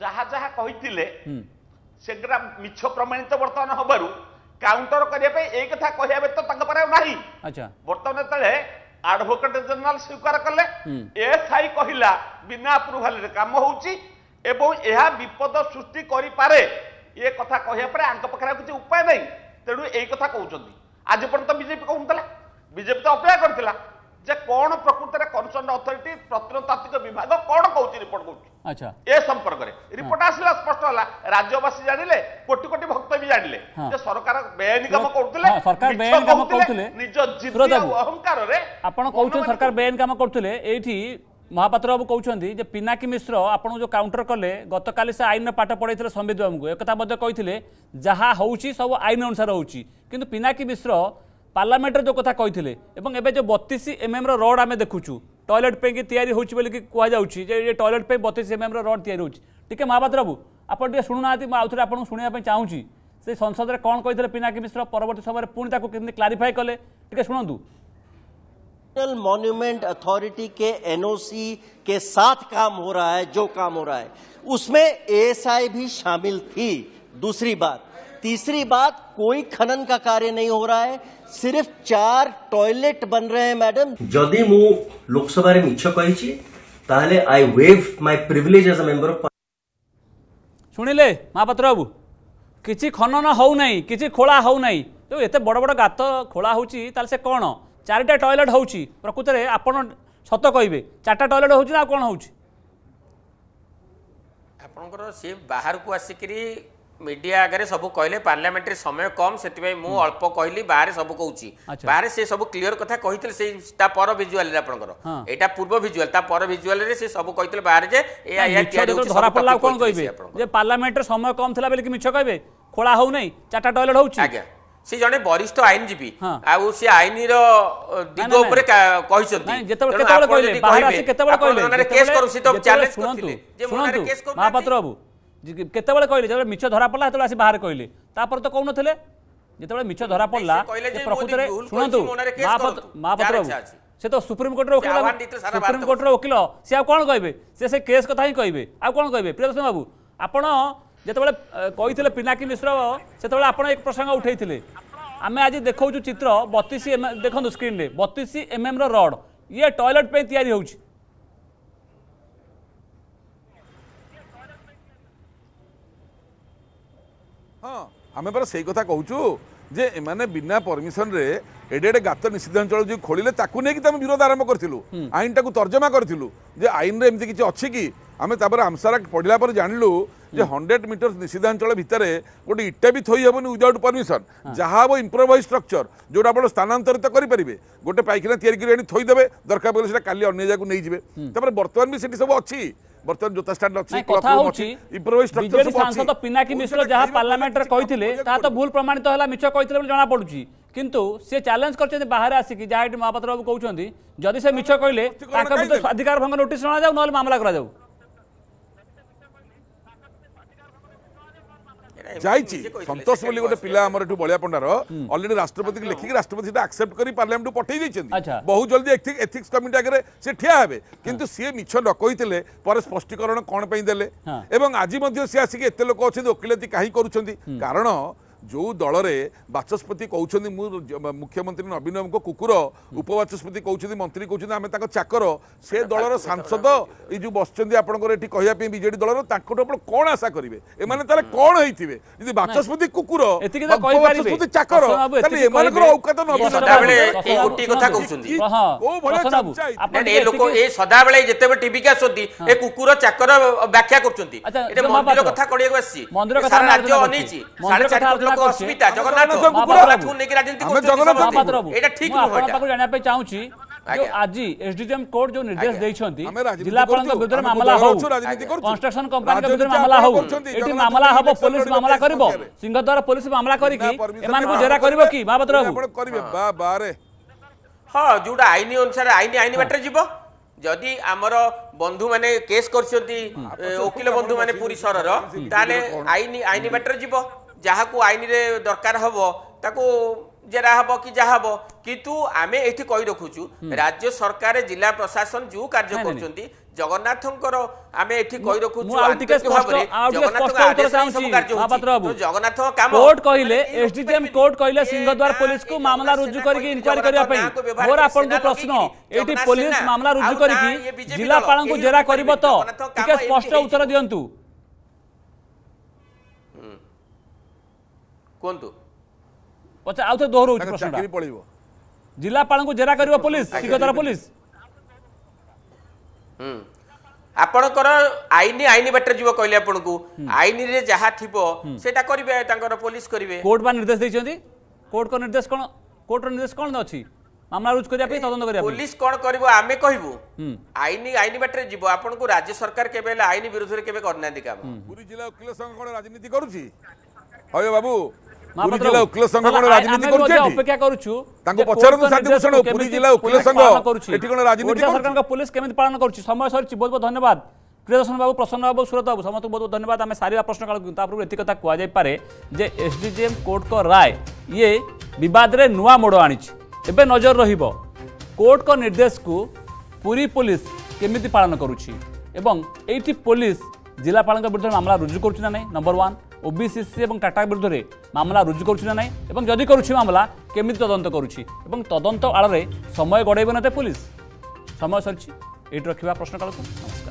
যা যা কে সেগুলা মিছ প্রমাণিত বর্তমান হবার কাউন্টর করা এই কথা কহা তো তাঁর না বর্তমানে যেতে আডভোকেট জেনারেল স্বীকার কলে এসআই কহিলা বিনা আপ্রুভাল কাম হচ্ছে এবং ଏହା ବିପଦ ସୃଷ୍ଟି କରିପାରେ ଏ କଥା କହିବା ପରେ ଆଙ୍କ ପାଖରେ ଆଉ କିଛି ଉପାୟ ନାହିଁ ତେଣୁ ଏଇ କଥା କହୁଛନ୍ତି ଆଜି ପର୍ଯ୍ୟନ୍ତ ବିଜେପି କହୁଥିଲା ବିଜେପି ତ ଅପେକ୍ଷା କରିଥିଲା ଯେ କ'ଣ ପ୍ରକୃତରେ କନସର୍ଣ୍ଣ ଅଥରିଟି ପ୍ରତ୍ନତାତ୍ତ୍ୱିକ ବିଭାଗ କ'ଣ କହୁଛି ରିପୋର୍ଟ କରୁଛି ଏ ସମ୍ପର୍କରେ ରିପୋର୍ଟ ଆସିଲା ସ୍ପଷ୍ଟ ହେଲା ରାଜ୍ୟବାସୀ ଜାଣିଲେ କୋଟି କୋଟି ଭକ୍ତ ବି ଜାଣିଲେ ଯେ ସରକାର ବେଆଇନ କାମ କରୁଥିଲେ ନିଜ ଅହଙ୍କାରରେ ଆପଣ କହୁଛନ୍ତି ସରକାର ବେଆଇନ କାମ କରୁଥିଲେ ଏଇଠି ମହାପାତ୍ରବାବୁ କହୁଛନ୍ତି ଯେ ପିନାକୀ ମିଶ୍ର ଆପଣଙ୍କୁ ଯେଉଁ କାଉଣ୍ଟର କଲେ ଗତକାଲି ସେ ଆଇନରେ ପାଠ ପଢ଼ାଇଥିଲେ ସମ୍ବିତ ବାବୁଙ୍କୁ ଏକଥା ମଧ୍ୟ କହିଥିଲେ ଯାହା ହେଉଛି ସବୁ ଆଇନ ଅନୁସାରେ ହେଉଛି କିନ୍ତୁ ପିନାକୀ ମିଶ୍ର ପାର୍ଲାମେଣ୍ଟରେ ଯେଉଁ କଥା କହିଥିଲେ ଏବଂ ଏବେ ଯେଉଁ ବତିଶ ଏମ୍ ଏମ୍ର ରଡ଼୍ ଆମେ ଦେଖୁଛୁ ଟଏଲେଟ୍ ପାଇଁକି ତିଆରି ହେଉଛି ବୋଲିକି କୁହାଯାଉଛି ଯେ ଏ ଟଏଲେଟ୍ ପାଇଁ ବତିଶ ଏମ୍ ଏମ୍ର ରଡ଼୍ ତିଆରି ହେଉଛି ଟିକିଏ ମହାପାତ୍ରବାବୁ ଆପଣ ଟିକିଏ ଶୁଣୁନାହାନ୍ତି ମୁଁ ଆଉଥରେ ଆପଣଙ୍କୁ ଶୁଣିବା ପାଇଁ ଚାହୁଁଛି ସେ ସଂସଦରେ କ'ଣ କହିଥିଲେ ପିନାକୀ ମିଶ୍ର ପରବର୍ତ୍ତୀ ସମୟରେ ପୁଣି ତାକୁ କେମିତି କ୍ଲାରିଫାଏ କଲେ ଟିକିଏ ଶୁଣନ୍ତୁ नेशनल मॉन्यूमेंट अथॉरिटी के एनओसी के साथ काम हो रहा है जो काम हो रहा है उसमें एएसआई भी शामिल थी दूसरी बात तीसरी बात कोई खनन का कार्य नहीं हो रहा है सिर्फ चार टॉयलेट बन रहे हैं मैडम जदि मु लोकसभा मिछ कही ताले I waive my privilege as a member of শুনিলে মহাপাত্র বাবু কিছু খনন হও নাই কিছু খোলা হও নাই তো এত বড় बड़ গাত খোলা হচ্ছে তাহলে সে কোণ চারিটা টয়লেট ହେଉଛି ପ୍ରକୃତରେ ଆପଣ ସତ କହିବେ ଚାରିଟା ଟଏଲେଟ୍ ହେଉଛି ନା ଆଉ କ'ଣ ହେଉଛି ଆପଣଙ୍କର ସିଏ ବାହାରକୁ ଆସିକିରି ମିଡିଆ ଆଗରେ ସବୁ କହିଲେ ପାର୍ଲାମେଣ୍ଟରେ ସମୟ କମ୍ ସେଥିପାଇଁ ମୁଁ ଅଳ୍ପ କହିଲି ବାହାରେ ସବୁ କହୁଛି ବାହାରେ ସେ ସବୁ କ୍ଲିଅର କଥା କହିଥିଲେ ସେଇ ତା ପର ଭିଜୁଆଲରେ ଆପଣଙ୍କର ଏଇଟା ପୂର୍ବ ଭିଜୁଆଲ ତା ପର ଭିଜୁଆଲରେ ସେ ସବୁ କହିଥିଲେ ବାହାରେ ଯେ ଧରା ପଡ଼ିଲା କ'ଣ କହିବେ ଯେ ପାର୍ଲାମେଣ୍ଟରେ ସମୟ କମ୍ ଥିଲା ବୋଲି ମିଛ କହିବେ ଖୋଳା ହଉନାହିଁ ଚାରିଟା ଟଏଲେଟ୍ ହଉଛି ଆଜ୍ଞା ସେ ଜଣେ ବରିଷ୍ଠ ଆଇନଜୀବୀ ଆଉ ସେ ଆଇନର ଦିଗ ଉପରେ କହିଛନ୍ତି ମହାପାତ୍ର ବାବୁ କେତେବେଳେ କହିଲେ ଯେତେବେଳେ ମିଛ ଧରା ପଡ଼ିଲା ସେତେବେଳେ ଆସି ବାହାରେ କହିଲେ ତାପରେ ତ କହୁନଥିଲେ ଯେତେବେଳେ ମିଛ ଧରା ପଡ଼ିଲା ପ୍ରକୃତରେ ଶୁଣନ୍ତୁ ମହାପାତ୍ର ବାବୁ ସେ ତ ସୁପ୍ରିମକୋର୍ଟର ଓକିଲ ସୁପ୍ରିମକୋର୍ଟର ଓକିଲ ସେ ଆଉ କ'ଣ କହିବେ ସେ ସେ କେସ୍ କଥା ହିଁ କହିବେ ଆଉ କ'ଣ କହିବେ ପ୍ରିୟଦର୍ଶନ ବାବୁ ଆପଣ যেতবে কে পিনাকি মিশ্র সেতবে আপনার এক প্রসঙ্গ উঠাইলে আমি আজ দেখছু চিত্র বতিশ এম দেখুন স্ক্রিনে বতিশ এম এম রড ইয়ে টয়লেট পাই তৈরি হচ্ছে ହଁ ଆମେ ପରା ସେଇ କଥା କହୁଛୁ ଯେ ଏମାନେ ବିନା ପରମିସନରେ ଏଡ଼େ ଏଡ଼େ ଗାତ ନିଷିଦ୍ଧ ଅଞ୍ଚଳ ଯେଉଁ ଖୋଳିଲେ ତାକୁ ନେଇକି ତମେ ବିରୋଧ ଆରମ୍ଭ କରିଥିଲୁ ଆଇନଟାକୁ ତର୍ଜମା କରିଥିଲୁ ଯେ ଆଇନରେ ଏମିତି କିଛି ଅଛି କି ଆମେ ତାପରେ ଆମସାରା ପଢ଼ିଲା ପରେ ଜାଣିଲୁ যে হন্ড্রেড মিটর নিষিদ্ধাঞ্চল ভিতরে গোটে ইটা বি থই হবনি উইদাউট হ্যাঁ। পরমিশন যাহা হব ইম্প্রোভাইজ স্ট্রকচর যেটা আপনার স্থানান্তরিত করে গোটে পাইখানা তৈরি করে আনি থইদেবে দরকার পড়লে সেটা কালি অন্য জায়গাকে নিয়ে যাবে তারপরে বর্তমান বি সেটি সব অছি বর্তমান জুতা স্ট্যান্ড আছে কথা হচ্ছে ইম্প্রোভাইজ স্ট্রকচর সব আছে সাংসদ পিনাকি মিশ্র যাহা পার্লামেন্টরে কইতিলে তা তো ভুল প্রমাণিত হলা মিছ কইতিলে বলে জানা পড়ুছি কিন্তু সে চ্যালেঞ্জ করছেন বাহারে আসিকি যা এটি মহাপাত্র বাবু কৌছেন যদি সে মিছ কইলে তাকে ভিতরে অধিকার ভঙ্গ নোটিস যাও নহলে মামলা করা যাও ଯାଇଛି ସନ୍ତୋଷ ବୋଲି ଗୋଟେ ପିଲା ଆମର ଏଠୁ ବଳିଆ ପଣ୍ଡାର ଅଲରେଡି ରାଷ୍ଟ୍ରପତିକୁ ଲେଖିକି ରାଷ୍ଟ୍ରପତି ସେଟା ଆକ୍ସେପ୍ଟ କରି ପାର୍ଲାମେଣ୍ଟକୁ ପଠେଇ ଦେଇଛନ୍ତି ବହୁତ ଜଲ୍ଦି ଏଥିକ୍ସ କମିଟି ଆଗରେ ସେ ଠିଆ ହେବେ କିନ୍ତୁ ସିଏ ମିଛ ନ କହିଥିଲେ ପରେ ସ୍ପଷ୍ଟୀକରଣ କ'ଣ ପାଇଁ ଦେଲେ ଏବଂ ଆଜି ମଧ୍ୟ ସିଏ ଆସିକି ଏତେ ଲୋକ ଅଛନ୍ତି ଓକିଲାତି କାହିଁ କରୁଛନ୍ତି କାରଣ ଯେଉଁ ଦଳରେ ବାଚସ୍ପତି କହୁଛନ୍ତି ମୁଁ ମୁଖ୍ୟମନ୍ତ୍ରୀ ନବୀନଙ୍କ କୁକୁର ଉପବାଚସ୍ପତି କହୁଛନ୍ତି ମନ୍ତ୍ରୀ କହୁଛନ୍ତି ଆମେ ତାଙ୍କ ଚାକର ସେ ଦଳର ସାଂସଦ ଏଇ ଯେଉଁ ବସିଛନ୍ତି ଆପଣଙ୍କର ଏଠି କହିବା ପାଇଁ ବିଜେଡି ଦଳର ତାଙ୍କଠୁ ଆପଣ କ'ଣ ଆଶା କରିବେ ଏମାନେ ତାହେଲେ କ'ଣ ହେଇଥିବେ ଯଦି ବାଚସ୍ପତି କୁକୁର ଉପବାଚସ୍ପତି ଚାକର ତାହେଲେ ଏମାନଙ୍କର ଔକାତ ସଦାବେଳେ ଯେତେବେଳେ ଟିଭି ଏ କୁକୁର ଚାକର ବ୍ୟାଖ୍ୟା କରୁଛନ୍ତି ତାଙ୍କ ଅସ୍ମିତା ଜଗନ୍ନାଥଙ୍କୁ ଜଗନ୍ନାଥଙ୍କୁ ନେଇକି ରାଜନୀତି କରୁଛନ୍ତି ଏଇଟା ଠିକ ନୁହଁ ଏଇଟା ଆପଣଙ୍କୁ ଜାଣିବା ପାଇଁ ଚାହୁଁଛି ଯୋଉ ଆଜି ଏସଡିଜିଏମ କୋର୍ଟ ଯୋଉ ନିର୍ଦ୍ଦେଶ ଦେଇଛନ୍ତି ଜିଲ୍ଲାପାଳଙ୍କ ବିରୁଦ୍ଧରେ ମାମଲା ହଉ କନଷ୍ଟ୍ରକ୍ସନ କମ୍ପାନୀଙ୍କ ବିରୁଦ୍ଧରେ ମାମଲା ହଉ ଏଠି ମାମଲା ହବ ପୋଲିସ ମାମଲା କରିବ ସିଂହଦ୍ୱାର ପୋଲିସ ମାମଲା କରିକି ଏମାନଙ୍କୁ ଜେରା କରିବ କି ମହାପାତ୍ର ବାବୁ ହଁ ଯୋଉଟା ଆଇନ ଅନୁସାରେ ଆଇନ ଆଇନ ବାଟରେ ଯିବ ଯଦି ଆମର ବନ୍ଧୁମାନେ କେସ୍ କରିଛନ୍ତି ଓକିଲ ବନ୍ଧୁମାନେ ପୁରୀ ସହରର ତାହେଲେ ଆଇନ ଆଇନ ବାଟରେ ଯିବ ଯାହାକୁ আইনরে দরকার হব ତାକୁ জেরা হব কি যা হব কিন্তু আমি এটি কই রাখুছু রাজ্য সরকার জেলা প্রশাসন যু কার্য করছেন জগন্নাথঙ্কর আমি এটি কই রাখুছু জগন্নাথ কাম কোর্ট কইলে এসডিজিএম কোর্ট কইলে সিংহদ্বার পুলিশ কো মামলা রুজু করি কি ইনকোয়ারি করিয়া পই মোর আপনকু প্রশ্ন এটি পুলিশ মামলা রুজু করি করিকি জিলাপালঙ্কু জেরা করিব তো কি স্পষ্ট উত্তর দিয়ন্তু କୁହନ୍ତୁ ପଚା ଆଉ ଥରେ ଦୋହରଉଛି ପ୍ରଶ୍ନ ପଳେଇବ ଜିଲ୍ଲାପାଳଙ୍କୁ ଜେରା କରିବ ପୋଲିସ ଠିକଦାର ପୋଲିସ ଆପଣଙ୍କର ଆଇନ ଆଇନ ବାଟରେ ଯିବ କହିଲେ ଆପଣଙ୍କୁ ଆଇନରେ ଯାହା ଥିବ ସେଟା କରିବେ ତାଙ୍କର ପୋଲିସ କରିବେ କୋର୍ଟ ବା ନିର୍ଦ୍ଦେଶ ଦେଇଛନ୍ତି କୋର୍ଟଙ୍କ ନିର୍ଦ୍ଦେଶ କ'ଣ କୋର୍ଟର ନିର୍ଦ୍ଦେଶ କ'ଣ ଅଛି ମାମଲା ରୁଜୁ କରିବା ପାଇଁ ତଦନ୍ତ କରିବା ପୋଲିସ କ'ଣ କରିବ ଆମେ କହିବୁ ଆଇନ ଆଇନ ବାଟରେ ଯିବ ଆପଣଙ୍କୁ ରାଜ୍ୟ ସରକାର କେବେ ହେଲେ ଆଇନ ବିରୁଦ୍ଧରେ କେବେ କରିନାହାନ୍ତି କାମ ପୁରୀ ଜିଲ୍ଲା ଓକିଲ ସଂଘ କ'ଣ ରାଜନୀତି କରୁଛି ହଉ ବାବୁ পুরী জেলা উকিল সংঘ কোন রাজনীতি করছে অপেক্ষা করছু তাঙ্কু পছরন্ত শান্তিভূষণ পুরী জেলা উকিল সংঘ এটি কোন রাজনীতি করছে সরকারଙ୍କ পুলিশ কেমিতি পালন করছি সময় সরিছি বহুত বহুত ধন্যবাদ প্রিয়দর্শন বাবু প্রসন্ন বাবু সুরত বাবু সমস্ত বহুত ধন্যবাদ আমি সারা প্রশ্নকাল তা পূর্ব এত কথা কুয়া যাই পারে যে এসডিজিএম কোর্টক রায় ইয়ে বিবাদরে নূয়া মোড় আনিছি এবে নজর রহিব কোর্টক নির্দেশকু পুরী পুলিশ কেমিতি পালন করুছি এবং এইটি পুলিশ জেলাপালঙ্ক বিরুদ্ধে মামলা রুজু করছি না নাই নম্বর ওয়ান ওবিসিসি এবং টাটা বিরুদ্ধে মামলা রুজু করছে না নাই এবং যদি করছে মামলা কেমিতি তদন্ত করুছি এবং তদন্ত আড়ে সময় গড়াইব না পুলিশ সময় সরিছি এইটি রাখা প্রশ্নকালক নমস্কার